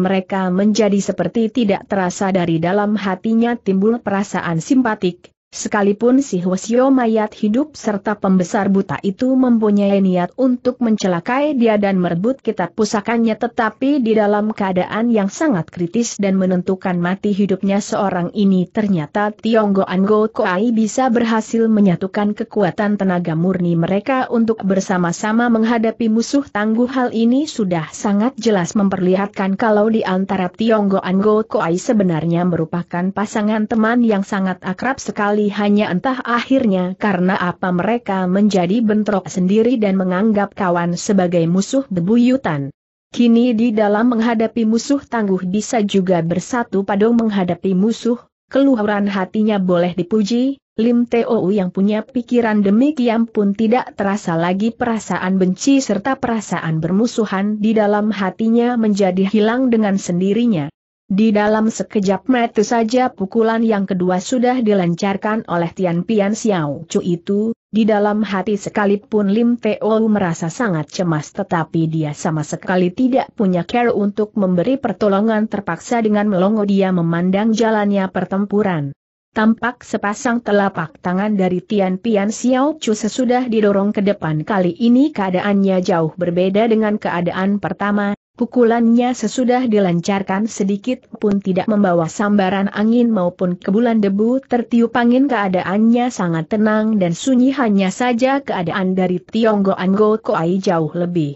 mereka menjadi seperti tidak terasa dari dalam hatinya timbul perasaan simpatik, Sekalipun si Hwasyo mayat hidup serta pembesar buta itu mempunyai niat untuk mencelakai dia dan merebut kitab pusakanya tetapi di dalam keadaan yang sangat kritis dan menentukan mati hidupnya seorang ini ternyata Tionggo Anggo Koai bisa berhasil menyatukan kekuatan tenaga murni mereka untuk bersama-sama menghadapi musuh tangguh hal ini sudah sangat jelas memperlihatkan kalau di antara Tionggo Anggo Koai sebenarnya merupakan pasangan teman yang sangat akrab sekali hanya entah akhirnya karena apa mereka menjadi bentrok sendiri dan menganggap kawan sebagai musuh bebuyutan. Kini di dalam menghadapi musuh tangguh bisa juga bersatu padung menghadapi musuh, keluhuran hatinya boleh dipuji, Lim Teo yang punya pikiran demikian pun tidak terasa lagi perasaan benci serta perasaan bermusuhan di dalam hatinya menjadi hilang dengan sendirinya. Di dalam sekejap mata saja pukulan yang kedua sudah dilancarkan oleh Tian Pian Xiao Chu itu, di dalam hati sekalipun Lim Teo merasa sangat cemas tetapi dia sama sekali tidak punya care untuk memberi pertolongan terpaksa dengan melongo dia memandang jalannya pertempuran. Tampak sepasang telapak tangan dari Tian Pian Xiao Chu sesudah didorong ke depan kali ini keadaannya jauh berbeda dengan keadaan pertama, Pukulannya sesudah dilancarkan sedikit pun tidak membawa sambaran angin maupun kebulan debu tertiup angin keadaannya sangat tenang dan sunyi hanya saja keadaan dari Tionggo Anggo Koai jauh lebih.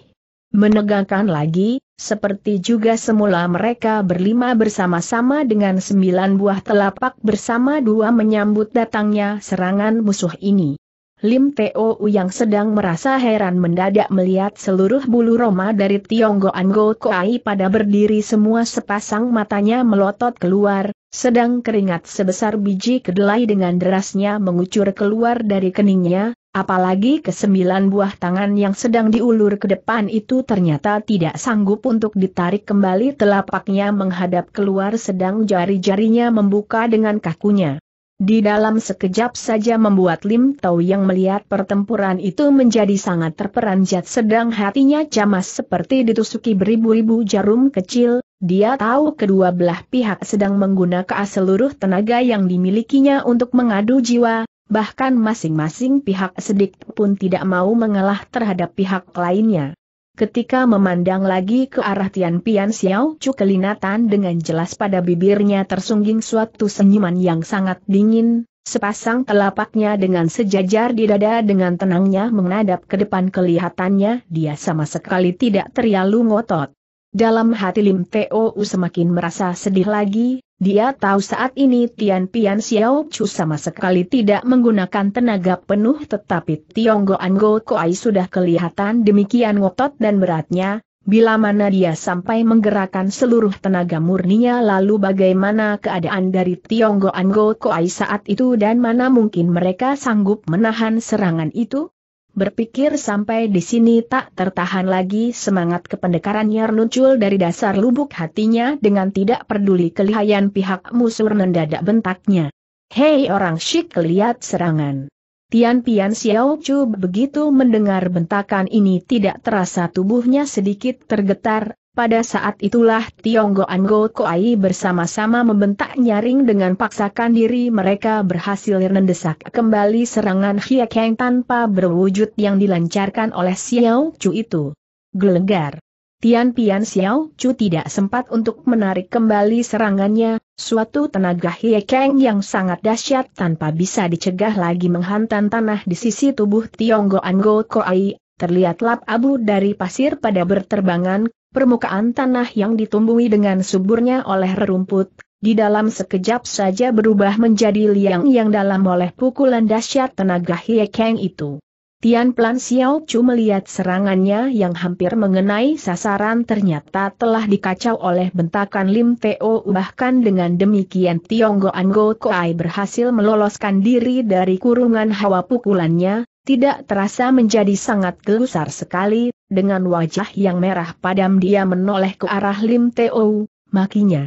Menegangkan lagi, seperti juga semula mereka berlima bersama-sama dengan sembilan buah telapak bersama dua menyambut datangnya serangan musuh ini. Lim Teo yang sedang merasa heran mendadak melihat seluruh bulu roma dari Tionggo Anggo Koai pada berdiri semua sepasang matanya melotot keluar, sedang keringat sebesar biji kedelai dengan derasnya mengucur keluar dari keningnya, apalagi kesembilan buah tangan yang sedang diulur ke depan itu ternyata tidak sanggup untuk ditarik kembali telapaknya menghadap keluar sedang jari-jarinya membuka dengan kakunya. Di dalam sekejap saja membuat Lim Tau yang melihat pertempuran itu menjadi sangat terperanjat sedang hatinya camas seperti ditusuki beribu-ribu jarum kecil, dia tahu kedua belah pihak sedang menggunakan seluruh tenaga yang dimilikinya untuk mengadu jiwa, bahkan masing-masing pihak sedikit pun tidak mau mengalah terhadap pihak lainnya. Ketika memandang lagi ke arah Tian Pian Xiao Chu kelinatan dengan jelas pada bibirnya tersungging suatu senyuman yang sangat dingin, sepasang telapaknya dengan sejajar di dada dengan tenangnya menghadap ke depan kelihatannya dia sama sekali tidak terlalu ngotot. Dalam hati Lim Teo semakin merasa sedih lagi, dia tahu saat ini Tian Pian Xiao Chu sama sekali tidak menggunakan tenaga penuh tetapi Tiong Go Ango Koai sudah kelihatan demikian ngotot dan beratnya, bila mana dia sampai menggerakkan seluruh tenaga murninya lalu bagaimana keadaan dari Tiong Go Ango Koai saat itu dan mana mungkin mereka sanggup menahan serangan itu? Berpikir sampai di sini tak tertahan lagi semangat kependekarannya muncul dari dasar lubuk hatinya dengan tidak peduli kelihayan pihak musuh mendadak bentaknya. Hei orang syik lihat serangan. Tian Pian Xiao Chu begitu mendengar bentakan ini tidak terasa tubuhnya sedikit tergetar, pada saat itulah Tionggo Ango Koai bersama-sama membentak nyaring dengan paksakan diri mereka berhasil mendesak kembali serangan Hiakeng tanpa berwujud yang dilancarkan oleh Xiao Chu itu. Gelegar. Tian Pian Xiao Chu tidak sempat untuk menarik kembali serangannya, suatu tenaga Hiekeng yang sangat dahsyat tanpa bisa dicegah lagi menghantam tanah di sisi tubuh Tionggo Ango Koai terlihat lap abu dari pasir pada berterbangan, permukaan tanah yang ditumbuhi dengan suburnya oleh rerumput, di dalam sekejap saja berubah menjadi liang yang dalam oleh pukulan dahsyat tenaga Hiekeng itu. Tian Plan Xiao Chu melihat serangannya yang hampir mengenai sasaran ternyata telah dikacau oleh bentakan Lim Teo bahkan dengan demikian Tionggo Anggo Koai berhasil meloloskan diri dari kurungan hawa pukulannya, tidak terasa menjadi sangat gelusar sekali, dengan wajah yang merah padam dia menoleh ke arah Lim Teo, makinya.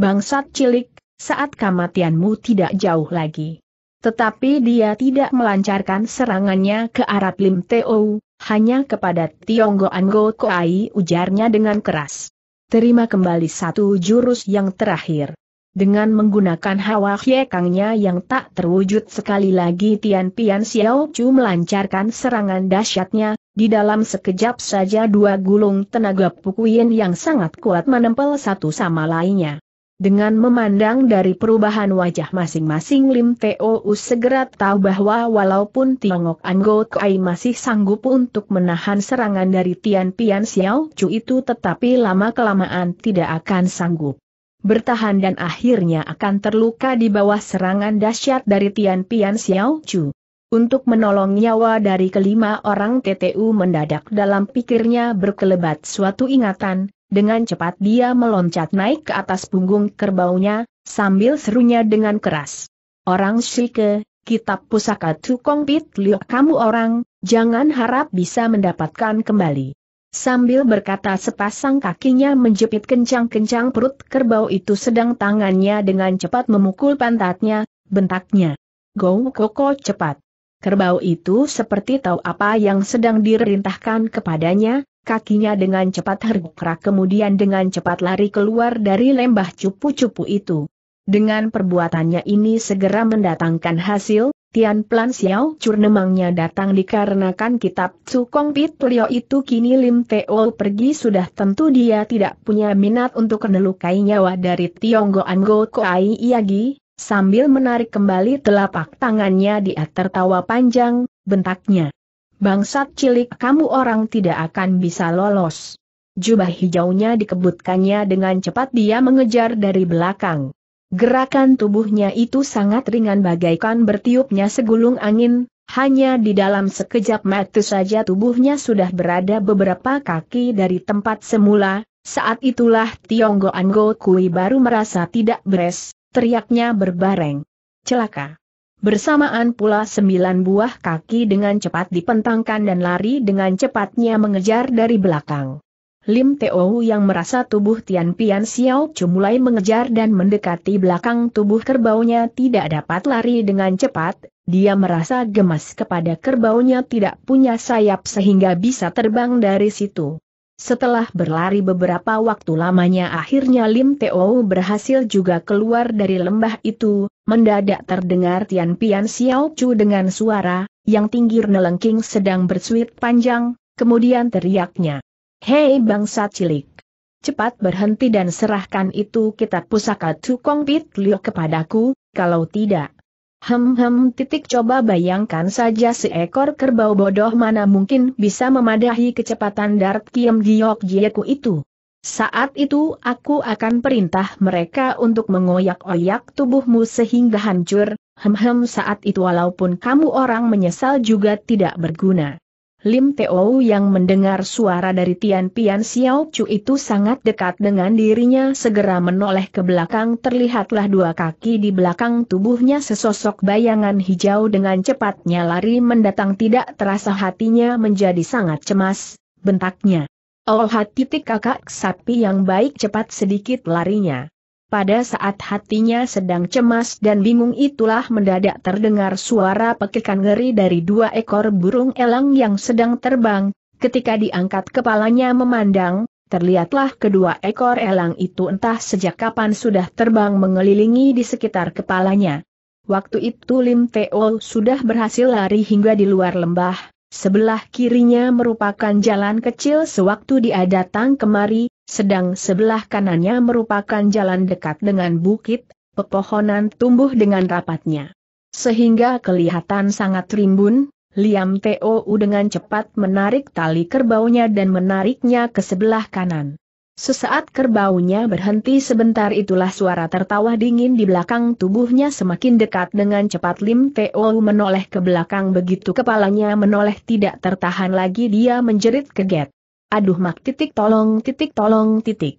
Bangsat cilik, saat kematianmu tidak jauh lagi. Tetapi dia tidak melancarkan serangannya ke arah Lim Teo, hanya kepada Tionggo Anggo Koai ujarnya dengan keras. Terima kembali satu jurus yang terakhir. Dengan menggunakan hawa Kangnya yang tak terwujud sekali lagi Tian Pian Xiao Chu melancarkan serangan dahsyatnya, di dalam sekejap saja dua gulung tenaga pukuin yang sangat kuat menempel satu sama lainnya. Dengan memandang dari perubahan wajah masing-masing Lim U segera tahu bahwa walaupun Tiongok Anggo Kai masih sanggup untuk menahan serangan dari Tian Pian Xiao Chu itu tetapi lama-kelamaan tidak akan sanggup bertahan dan akhirnya akan terluka di bawah serangan dahsyat dari Tian Pian Xiao Chu. Untuk menolong nyawa dari kelima orang TTU mendadak dalam pikirnya berkelebat suatu ingatan, dengan cepat dia meloncat naik ke atas punggung kerbaunya, sambil serunya dengan keras. Orang Shike, kitab pusaka Tukong Pit Liu kamu orang, jangan harap bisa mendapatkan kembali. Sambil berkata sepasang kakinya menjepit kencang-kencang perut kerbau itu sedang tangannya dengan cepat memukul pantatnya, bentaknya. Go koko cepat. Kerbau itu seperti tahu apa yang sedang dirintahkan kepadanya, kakinya dengan cepat hergukrak kemudian dengan cepat lari keluar dari lembah cupu-cupu itu. Dengan perbuatannya ini segera mendatangkan hasil, Tian Plan Xiao Curnemangnya datang dikarenakan kitab Tsu Pit Lio itu kini Lim Teo pergi sudah tentu dia tidak punya minat untuk menelukai nyawa dari Tionggo Anggo Koai Iagi, sambil menarik kembali telapak tangannya dia tertawa panjang, bentaknya. Bangsat cilik kamu orang tidak akan bisa lolos. Jubah hijaunya dikebutkannya dengan cepat dia mengejar dari belakang. Gerakan tubuhnya itu sangat ringan bagaikan bertiupnya segulung angin, hanya di dalam sekejap mata saja tubuhnya sudah berada beberapa kaki dari tempat semula, saat itulah Tionggo Anggo Kui baru merasa tidak beres, teriaknya berbareng. Celaka. Bersamaan pula sembilan buah kaki dengan cepat dipentangkan dan lari dengan cepatnya mengejar dari belakang. Lim Teo yang merasa tubuh Tian Pian Xiao Chu mulai mengejar dan mendekati belakang tubuh kerbaunya tidak dapat lari dengan cepat, dia merasa gemas kepada kerbaunya tidak punya sayap sehingga bisa terbang dari situ. Setelah berlari beberapa waktu lamanya akhirnya Lim Teo berhasil juga keluar dari lembah itu, mendadak terdengar Tian Pian Xiao Chu dengan suara, yang tinggi nelengking sedang bersuit panjang, kemudian teriaknya. Hei bangsa cilik! Cepat berhenti dan serahkan itu kitab pusaka Tukong Pit Liu kepadaku, kalau tidak. Hem-hem titik coba bayangkan saja seekor kerbau bodoh mana mungkin bisa memadahi kecepatan dart Kiem Giok Jieku itu. Saat itu aku akan perintah mereka untuk mengoyak-oyak tubuhmu sehingga hancur, hem-hem saat itu walaupun kamu orang menyesal juga tidak berguna. Lim Teo yang mendengar suara dari Tian Pian Xiao Chu itu sangat dekat dengan dirinya segera menoleh ke belakang terlihatlah dua kaki di belakang tubuhnya sesosok bayangan hijau dengan cepatnya lari mendatang tidak terasa hatinya menjadi sangat cemas, bentaknya. Oh hati titik kakak sapi yang baik cepat sedikit larinya. Pada saat hatinya sedang cemas dan bingung itulah mendadak terdengar suara pekikan ngeri dari dua ekor burung elang yang sedang terbang, ketika diangkat kepalanya memandang, terlihatlah kedua ekor elang itu entah sejak kapan sudah terbang mengelilingi di sekitar kepalanya. Waktu itu Lim Teo sudah berhasil lari hingga di luar lembah, sebelah kirinya merupakan jalan kecil sewaktu dia datang kemari, sedang sebelah kanannya merupakan jalan dekat dengan bukit, pepohonan tumbuh dengan rapatnya. Sehingga kelihatan sangat rimbun, Liam Tou dengan cepat menarik tali kerbaunya dan menariknya ke sebelah kanan. Sesaat kerbaunya berhenti sebentar itulah suara tertawa dingin di belakang tubuhnya semakin dekat dengan cepat Lim Teo menoleh ke belakang begitu kepalanya menoleh tidak tertahan lagi dia menjerit keget. Aduh mak titik tolong titik tolong titik.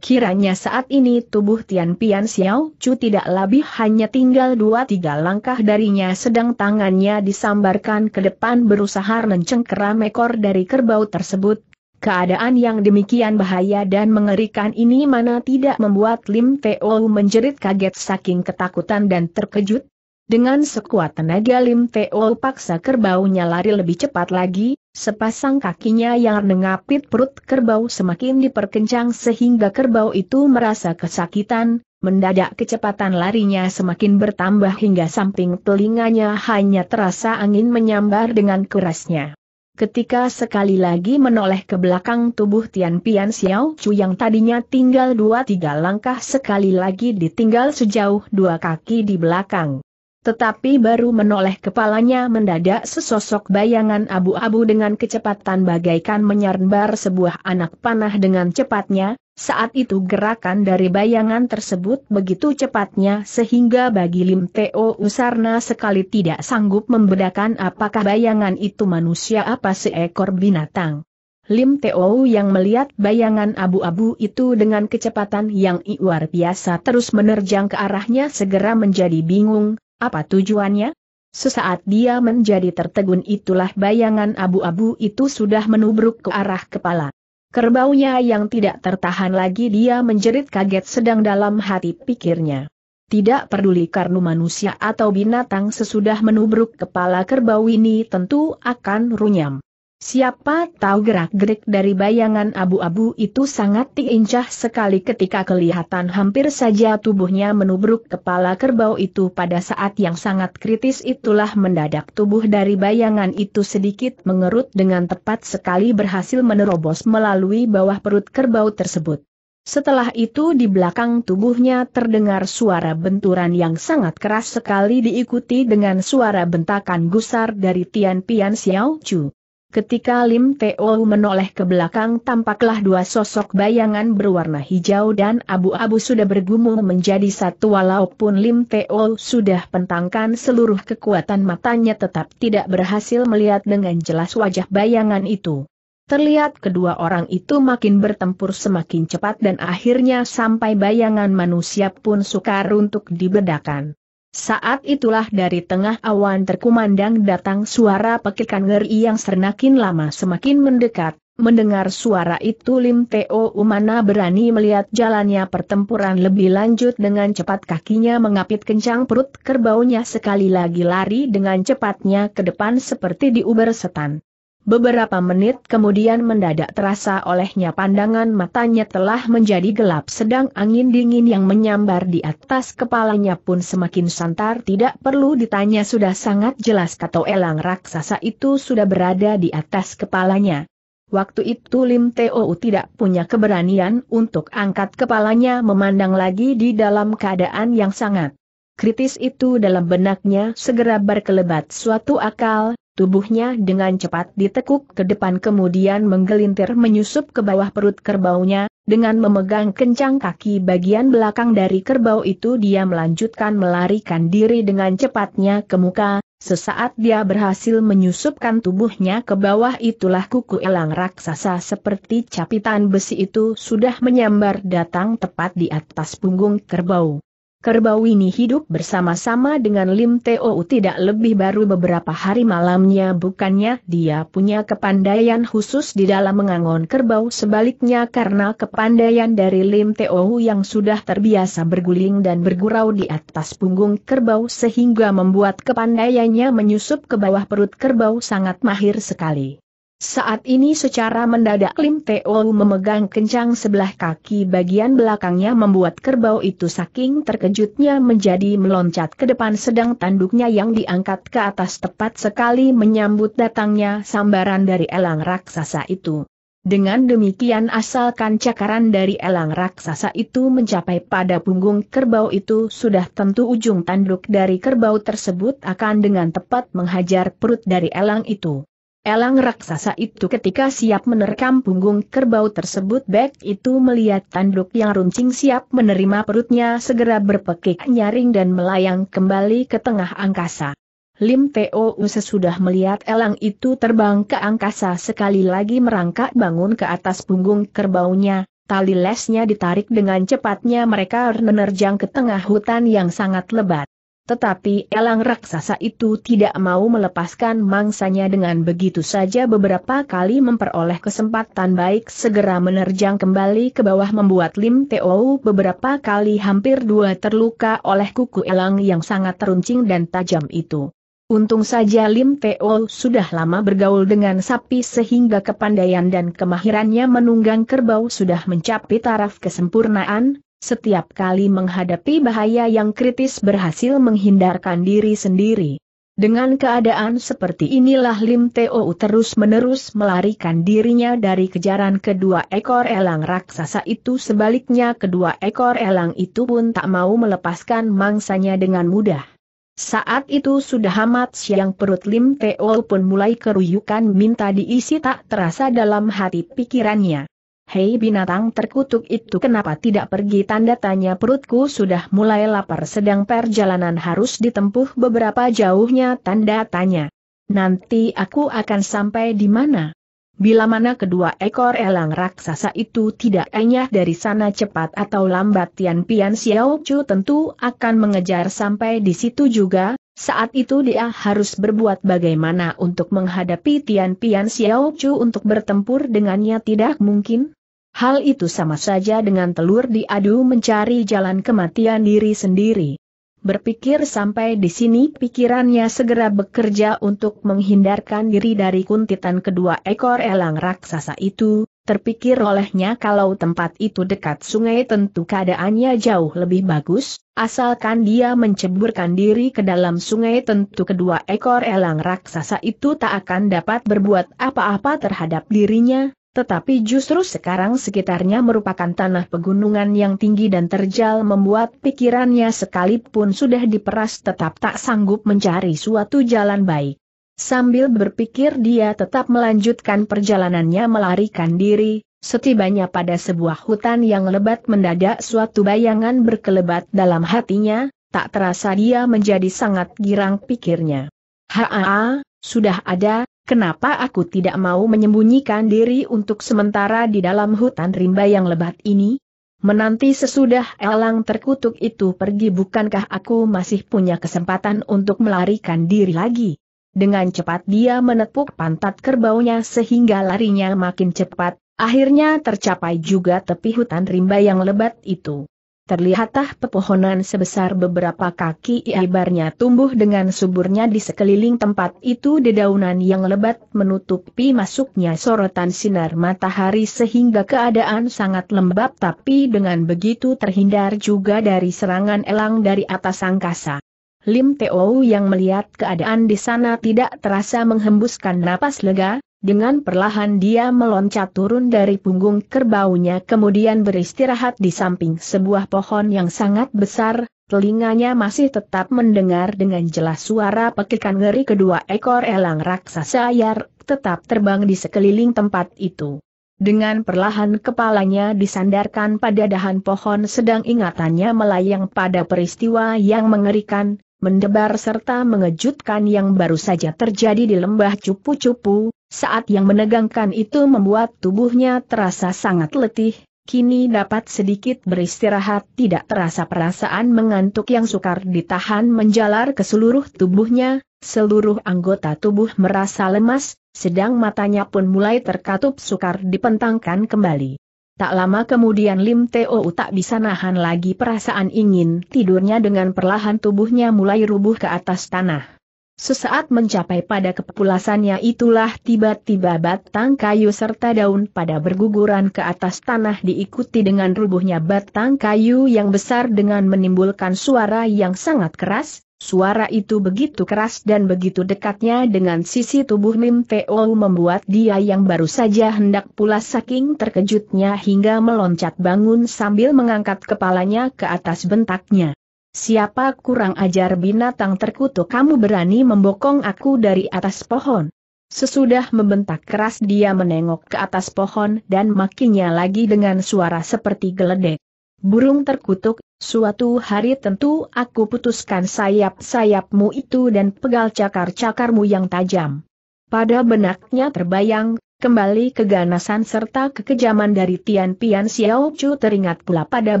Kiranya saat ini tubuh Tian Pian Xiao Chu tidak lebih hanya tinggal dua tiga langkah darinya sedang tangannya disambarkan ke depan berusaha mencengkeram ekor dari kerbau tersebut. Keadaan yang demikian bahaya dan mengerikan ini mana tidak membuat Lim Teo menjerit kaget saking ketakutan dan terkejut. Dengan sekuat tenaga Lim Teo paksa kerbaunya lari lebih cepat lagi, Sepasang kakinya yang nengapit perut kerbau semakin diperkencang sehingga kerbau itu merasa kesakitan, mendadak kecepatan larinya semakin bertambah hingga samping telinganya hanya terasa angin menyambar dengan kerasnya. Ketika sekali lagi menoleh ke belakang tubuh Tian Pian Xiao Chu yang tadinya tinggal dua tiga langkah sekali lagi ditinggal sejauh dua kaki di belakang. Tetapi baru menoleh kepalanya mendadak sesosok bayangan abu-abu dengan kecepatan bagaikan menyerbar sebuah anak panah dengan cepatnya, saat itu gerakan dari bayangan tersebut begitu cepatnya sehingga bagi Lim Teo Usarna sekali tidak sanggup membedakan apakah bayangan itu manusia apa seekor binatang. Lim Teo yang melihat bayangan abu-abu itu dengan kecepatan yang luar biasa terus menerjang ke arahnya segera menjadi bingung, apa tujuannya? Sesaat dia menjadi tertegun itulah bayangan abu-abu itu sudah menubruk ke arah kepala. Kerbaunya yang tidak tertahan lagi dia menjerit kaget sedang dalam hati pikirnya. Tidak peduli karnu manusia atau binatang sesudah menubruk kepala kerbau ini tentu akan runyam. Siapa tahu gerak-gerik dari bayangan abu-abu itu sangat diincah sekali ketika kelihatan hampir saja tubuhnya menubruk kepala kerbau itu pada saat yang sangat kritis itulah mendadak tubuh dari bayangan itu sedikit mengerut dengan tepat sekali berhasil menerobos melalui bawah perut kerbau tersebut. Setelah itu di belakang tubuhnya terdengar suara benturan yang sangat keras sekali diikuti dengan suara bentakan gusar dari Tian Pian Xiao Chu. Ketika Lim Teo menoleh ke belakang tampaklah dua sosok bayangan berwarna hijau dan abu-abu sudah bergumul menjadi satu walaupun Lim Teo sudah pentangkan seluruh kekuatan matanya tetap tidak berhasil melihat dengan jelas wajah bayangan itu. Terlihat kedua orang itu makin bertempur semakin cepat dan akhirnya sampai bayangan manusia pun sukar untuk dibedakan. Saat itulah dari tengah awan terkumandang datang suara pekikan ngeri yang semakin lama semakin mendekat. Mendengar suara itu Lim Teo Umana berani melihat jalannya pertempuran lebih lanjut dengan cepat kakinya mengapit kencang perut kerbaunya sekali lagi lari dengan cepatnya ke depan seperti diuber setan. Beberapa menit kemudian mendadak terasa olehnya pandangan matanya telah menjadi gelap sedang angin dingin yang menyambar di atas kepalanya pun semakin santar tidak perlu ditanya sudah sangat jelas kata elang raksasa itu sudah berada di atas kepalanya. Waktu itu Lim Teo tidak punya keberanian untuk angkat kepalanya memandang lagi di dalam keadaan yang sangat kritis itu dalam benaknya segera berkelebat suatu akal, Tubuhnya dengan cepat ditekuk ke depan kemudian menggelintir menyusup ke bawah perut kerbaunya, dengan memegang kencang kaki bagian belakang dari kerbau itu dia melanjutkan melarikan diri dengan cepatnya ke muka, sesaat dia berhasil menyusupkan tubuhnya ke bawah itulah kuku elang raksasa seperti capitan besi itu sudah menyambar datang tepat di atas punggung kerbau. Kerbau ini hidup bersama-sama dengan Lim Teo u tidak lebih baru beberapa hari malamnya bukannya dia punya kepandaian khusus di dalam mengangon kerbau sebaliknya karena kepandaian dari Lim Teo yang sudah terbiasa berguling dan bergurau di atas punggung kerbau sehingga membuat kepandaiannya menyusup ke bawah perut kerbau sangat mahir sekali. Saat ini secara mendadak Lim Teo memegang kencang sebelah kaki bagian belakangnya membuat kerbau itu saking terkejutnya menjadi meloncat ke depan sedang tanduknya yang diangkat ke atas tepat sekali menyambut datangnya sambaran dari elang raksasa itu. Dengan demikian asalkan cakaran dari elang raksasa itu mencapai pada punggung kerbau itu sudah tentu ujung tanduk dari kerbau tersebut akan dengan tepat menghajar perut dari elang itu. Elang raksasa itu ketika siap menerkam punggung kerbau tersebut Bek itu melihat tanduk yang runcing siap menerima perutnya segera berpekik nyaring dan melayang kembali ke tengah angkasa. Lim Teo sesudah melihat elang itu terbang ke angkasa sekali lagi merangkak bangun ke atas punggung kerbaunya, tali lesnya ditarik dengan cepatnya mereka menerjang ke tengah hutan yang sangat lebat. Tetapi elang raksasa itu tidak mau melepaskan mangsanya dengan begitu saja beberapa kali memperoleh kesempatan baik segera menerjang kembali ke bawah membuat Lim Teo beberapa kali hampir dua terluka oleh kuku elang yang sangat teruncing dan tajam itu. Untung saja Lim Teo sudah lama bergaul dengan sapi sehingga kepandaian dan kemahirannya menunggang kerbau sudah mencapai taraf kesempurnaan, setiap kali menghadapi bahaya yang kritis berhasil menghindarkan diri sendiri. Dengan keadaan seperti inilah Lim Teo terus-menerus melarikan dirinya dari kejaran kedua ekor elang raksasa itu sebaliknya kedua ekor elang itu pun tak mau melepaskan mangsanya dengan mudah. Saat itu sudah amat siang perut Lim Teo pun mulai keruyukan minta diisi tak terasa dalam hati pikirannya. Hei binatang terkutuk itu kenapa tidak pergi tanda tanya perutku sudah mulai lapar sedang perjalanan harus ditempuh beberapa jauhnya tanda tanya. Nanti aku akan sampai di mana? Bila mana kedua ekor elang raksasa itu tidak enyah dari sana cepat atau lambat Tian Pian Xiao Chu tentu akan mengejar sampai di situ juga, saat itu dia harus berbuat bagaimana untuk menghadapi Tian Pian Xiao Chu untuk bertempur dengannya tidak mungkin? Hal itu sama saja dengan telur diadu mencari jalan kematian diri sendiri. Berpikir sampai di sini pikirannya segera bekerja untuk menghindarkan diri dari kuntitan kedua ekor elang raksasa itu, Terpikir olehnya kalau tempat itu dekat sungai tentu keadaannya jauh lebih bagus, asalkan dia menceburkan diri ke dalam sungai tentu kedua ekor elang raksasa itu tak akan dapat berbuat apa-apa terhadap dirinya, tetapi justru sekarang sekitarnya merupakan tanah pegunungan yang tinggi dan terjal membuat pikirannya sekalipun sudah diperas tetap tak sanggup mencari suatu jalan baik. Sambil berpikir dia tetap melanjutkan perjalanannya melarikan diri, setibanya pada sebuah hutan yang lebat mendadak suatu bayangan berkelebat dalam hatinya, tak terasa dia menjadi sangat girang pikirnya. Haa, sudah ada, kenapa aku tidak mau menyembunyikan diri untuk sementara di dalam hutan rimba yang lebat ini? Menanti sesudah elang terkutuk itu pergi bukankah aku masih punya kesempatan untuk melarikan diri lagi? Dengan cepat dia menepuk pantat kerbaunya sehingga larinya makin cepat, akhirnya tercapai juga tepi hutan rimba yang lebat itu. Terlihatlah pepohonan sebesar beberapa kaki ibarnya tumbuh dengan suburnya di sekeliling tempat itu dedaunan yang lebat menutupi masuknya sorotan sinar matahari sehingga keadaan sangat lembab tapi dengan begitu terhindar juga dari serangan elang dari atas angkasa. Lim Teo yang melihat keadaan di sana tidak terasa menghembuskan napas lega, dengan perlahan dia meloncat turun dari punggung kerbaunya kemudian beristirahat di samping sebuah pohon yang sangat besar, telinganya masih tetap mendengar dengan jelas suara pekikan ngeri kedua ekor elang raksasa ayar tetap terbang di sekeliling tempat itu. Dengan perlahan kepalanya disandarkan pada dahan pohon sedang ingatannya melayang pada peristiwa yang mengerikan, mendebar serta mengejutkan yang baru saja terjadi di lembah cupu-cupu, saat yang menegangkan itu membuat tubuhnya terasa sangat letih, kini dapat sedikit beristirahat tidak terasa perasaan mengantuk yang sukar ditahan menjalar ke seluruh tubuhnya, seluruh anggota tubuh merasa lemas, sedang matanya pun mulai terkatup sukar dipentangkan kembali. Tak lama kemudian Lim Teo tak bisa nahan lagi perasaan ingin tidurnya dengan perlahan tubuhnya mulai rubuh ke atas tanah. Sesaat mencapai pada kepulasannya itulah tiba-tiba batang kayu serta daun pada berguguran ke atas tanah diikuti dengan rubuhnya batang kayu yang besar dengan menimbulkan suara yang sangat keras, suara itu begitu keras dan begitu dekatnya dengan sisi tubuh Mim Teo membuat dia yang baru saja hendak pula saking terkejutnya hingga meloncat bangun sambil mengangkat kepalanya ke atas bentaknya. Siapa kurang ajar binatang terkutuk kamu berani membokong aku dari atas pohon? Sesudah membentak keras dia menengok ke atas pohon dan makinnya lagi dengan suara seperti geledek. Burung terkutuk, suatu hari tentu aku putuskan sayap-sayapmu itu dan pegal cakar-cakarmu yang tajam. Pada benaknya terbayang, Kembali keganasan serta kekejaman dari Tian Pian Xiao Chu teringat pula pada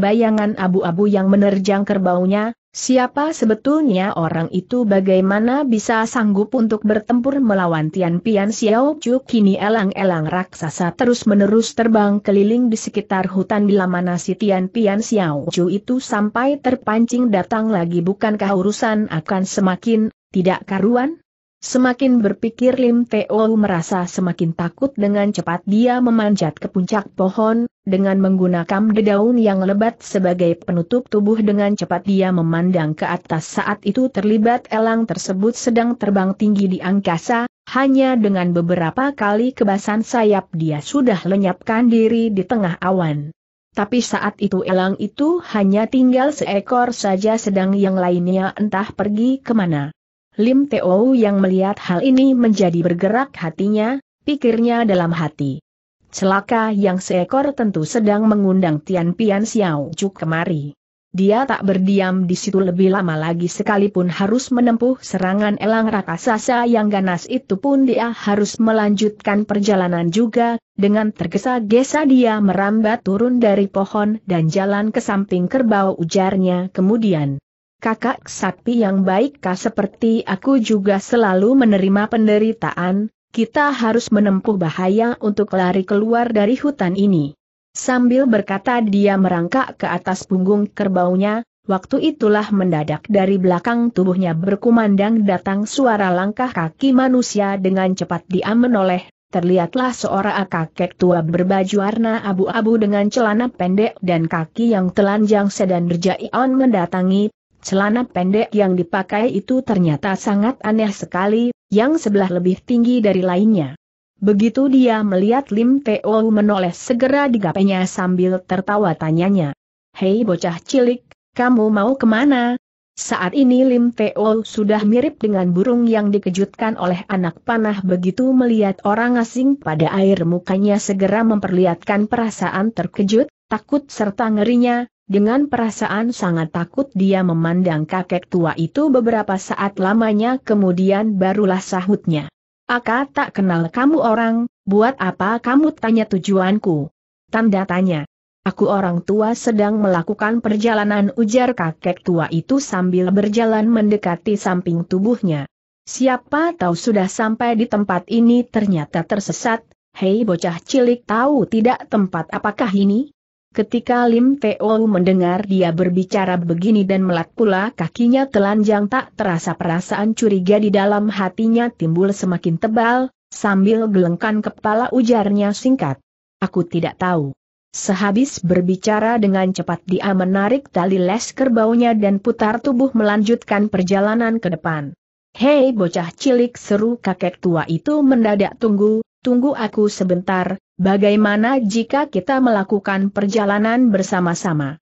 bayangan abu-abu yang menerjang kerbaunya, siapa sebetulnya orang itu bagaimana bisa sanggup untuk bertempur melawan Tian Pian Xiao Chu kini elang-elang raksasa terus-menerus terbang keliling di sekitar hutan bila mana si Tian Pian Xiao Chu itu sampai terpancing datang lagi bukankah urusan akan semakin tidak karuan? Semakin berpikir Lim Teo merasa semakin takut dengan cepat dia memanjat ke puncak pohon, dengan menggunakan dedaun yang lebat sebagai penutup tubuh dengan cepat dia memandang ke atas saat itu terlibat elang tersebut sedang terbang tinggi di angkasa, hanya dengan beberapa kali kebasan sayap dia sudah lenyapkan diri di tengah awan. Tapi saat itu elang itu hanya tinggal seekor saja sedang yang lainnya entah pergi kemana. Lim Teo yang melihat hal ini menjadi bergerak hatinya, pikirnya dalam hati. Celaka yang seekor tentu sedang mengundang Tian Pian Xiao Chu kemari. Dia tak berdiam di situ lebih lama lagi sekalipun harus menempuh serangan elang raksasa yang ganas itu pun dia harus melanjutkan perjalanan juga, dengan tergesa-gesa dia merambat turun dari pohon dan jalan ke samping kerbau ujarnya kemudian kakak sapi yang baik baikkah seperti aku juga selalu menerima penderitaan, kita harus menempuh bahaya untuk lari keluar dari hutan ini. Sambil berkata dia merangkak ke atas punggung kerbaunya, waktu itulah mendadak dari belakang tubuhnya berkumandang datang suara langkah kaki manusia dengan cepat dia menoleh terlihatlah seorang kakek tua berbaju warna abu-abu dengan celana pendek dan kaki yang telanjang sedan berjaion mendatangi Celana pendek yang dipakai itu ternyata sangat aneh sekali, yang sebelah lebih tinggi dari lainnya. Begitu dia melihat Lim Teo menoleh segera digapainya sambil tertawa tanyanya. Hei bocah cilik, kamu mau kemana? Saat ini Lim Teo sudah mirip dengan burung yang dikejutkan oleh anak panah begitu melihat orang asing pada air mukanya segera memperlihatkan perasaan terkejut, takut serta ngerinya, dengan perasaan sangat takut dia memandang kakek tua itu beberapa saat lamanya kemudian barulah sahutnya. Aka tak kenal kamu orang, buat apa kamu tanya tujuanku? Tanda tanya. Aku orang tua sedang melakukan perjalanan ujar kakek tua itu sambil berjalan mendekati samping tubuhnya. Siapa tahu sudah sampai di tempat ini ternyata tersesat, hei bocah cilik tahu tidak tempat apakah ini? Ketika Lim Teo mendengar dia berbicara begini dan melat pula kakinya telanjang tak terasa perasaan curiga di dalam hatinya timbul semakin tebal, sambil gelengkan kepala ujarnya singkat. Aku tidak tahu. Sehabis berbicara dengan cepat dia menarik tali les kerbaunya dan putar tubuh melanjutkan perjalanan ke depan. Hei bocah cilik seru kakek tua itu mendadak tunggu, tunggu aku sebentar, bagaimana jika kita melakukan perjalanan bersama-sama?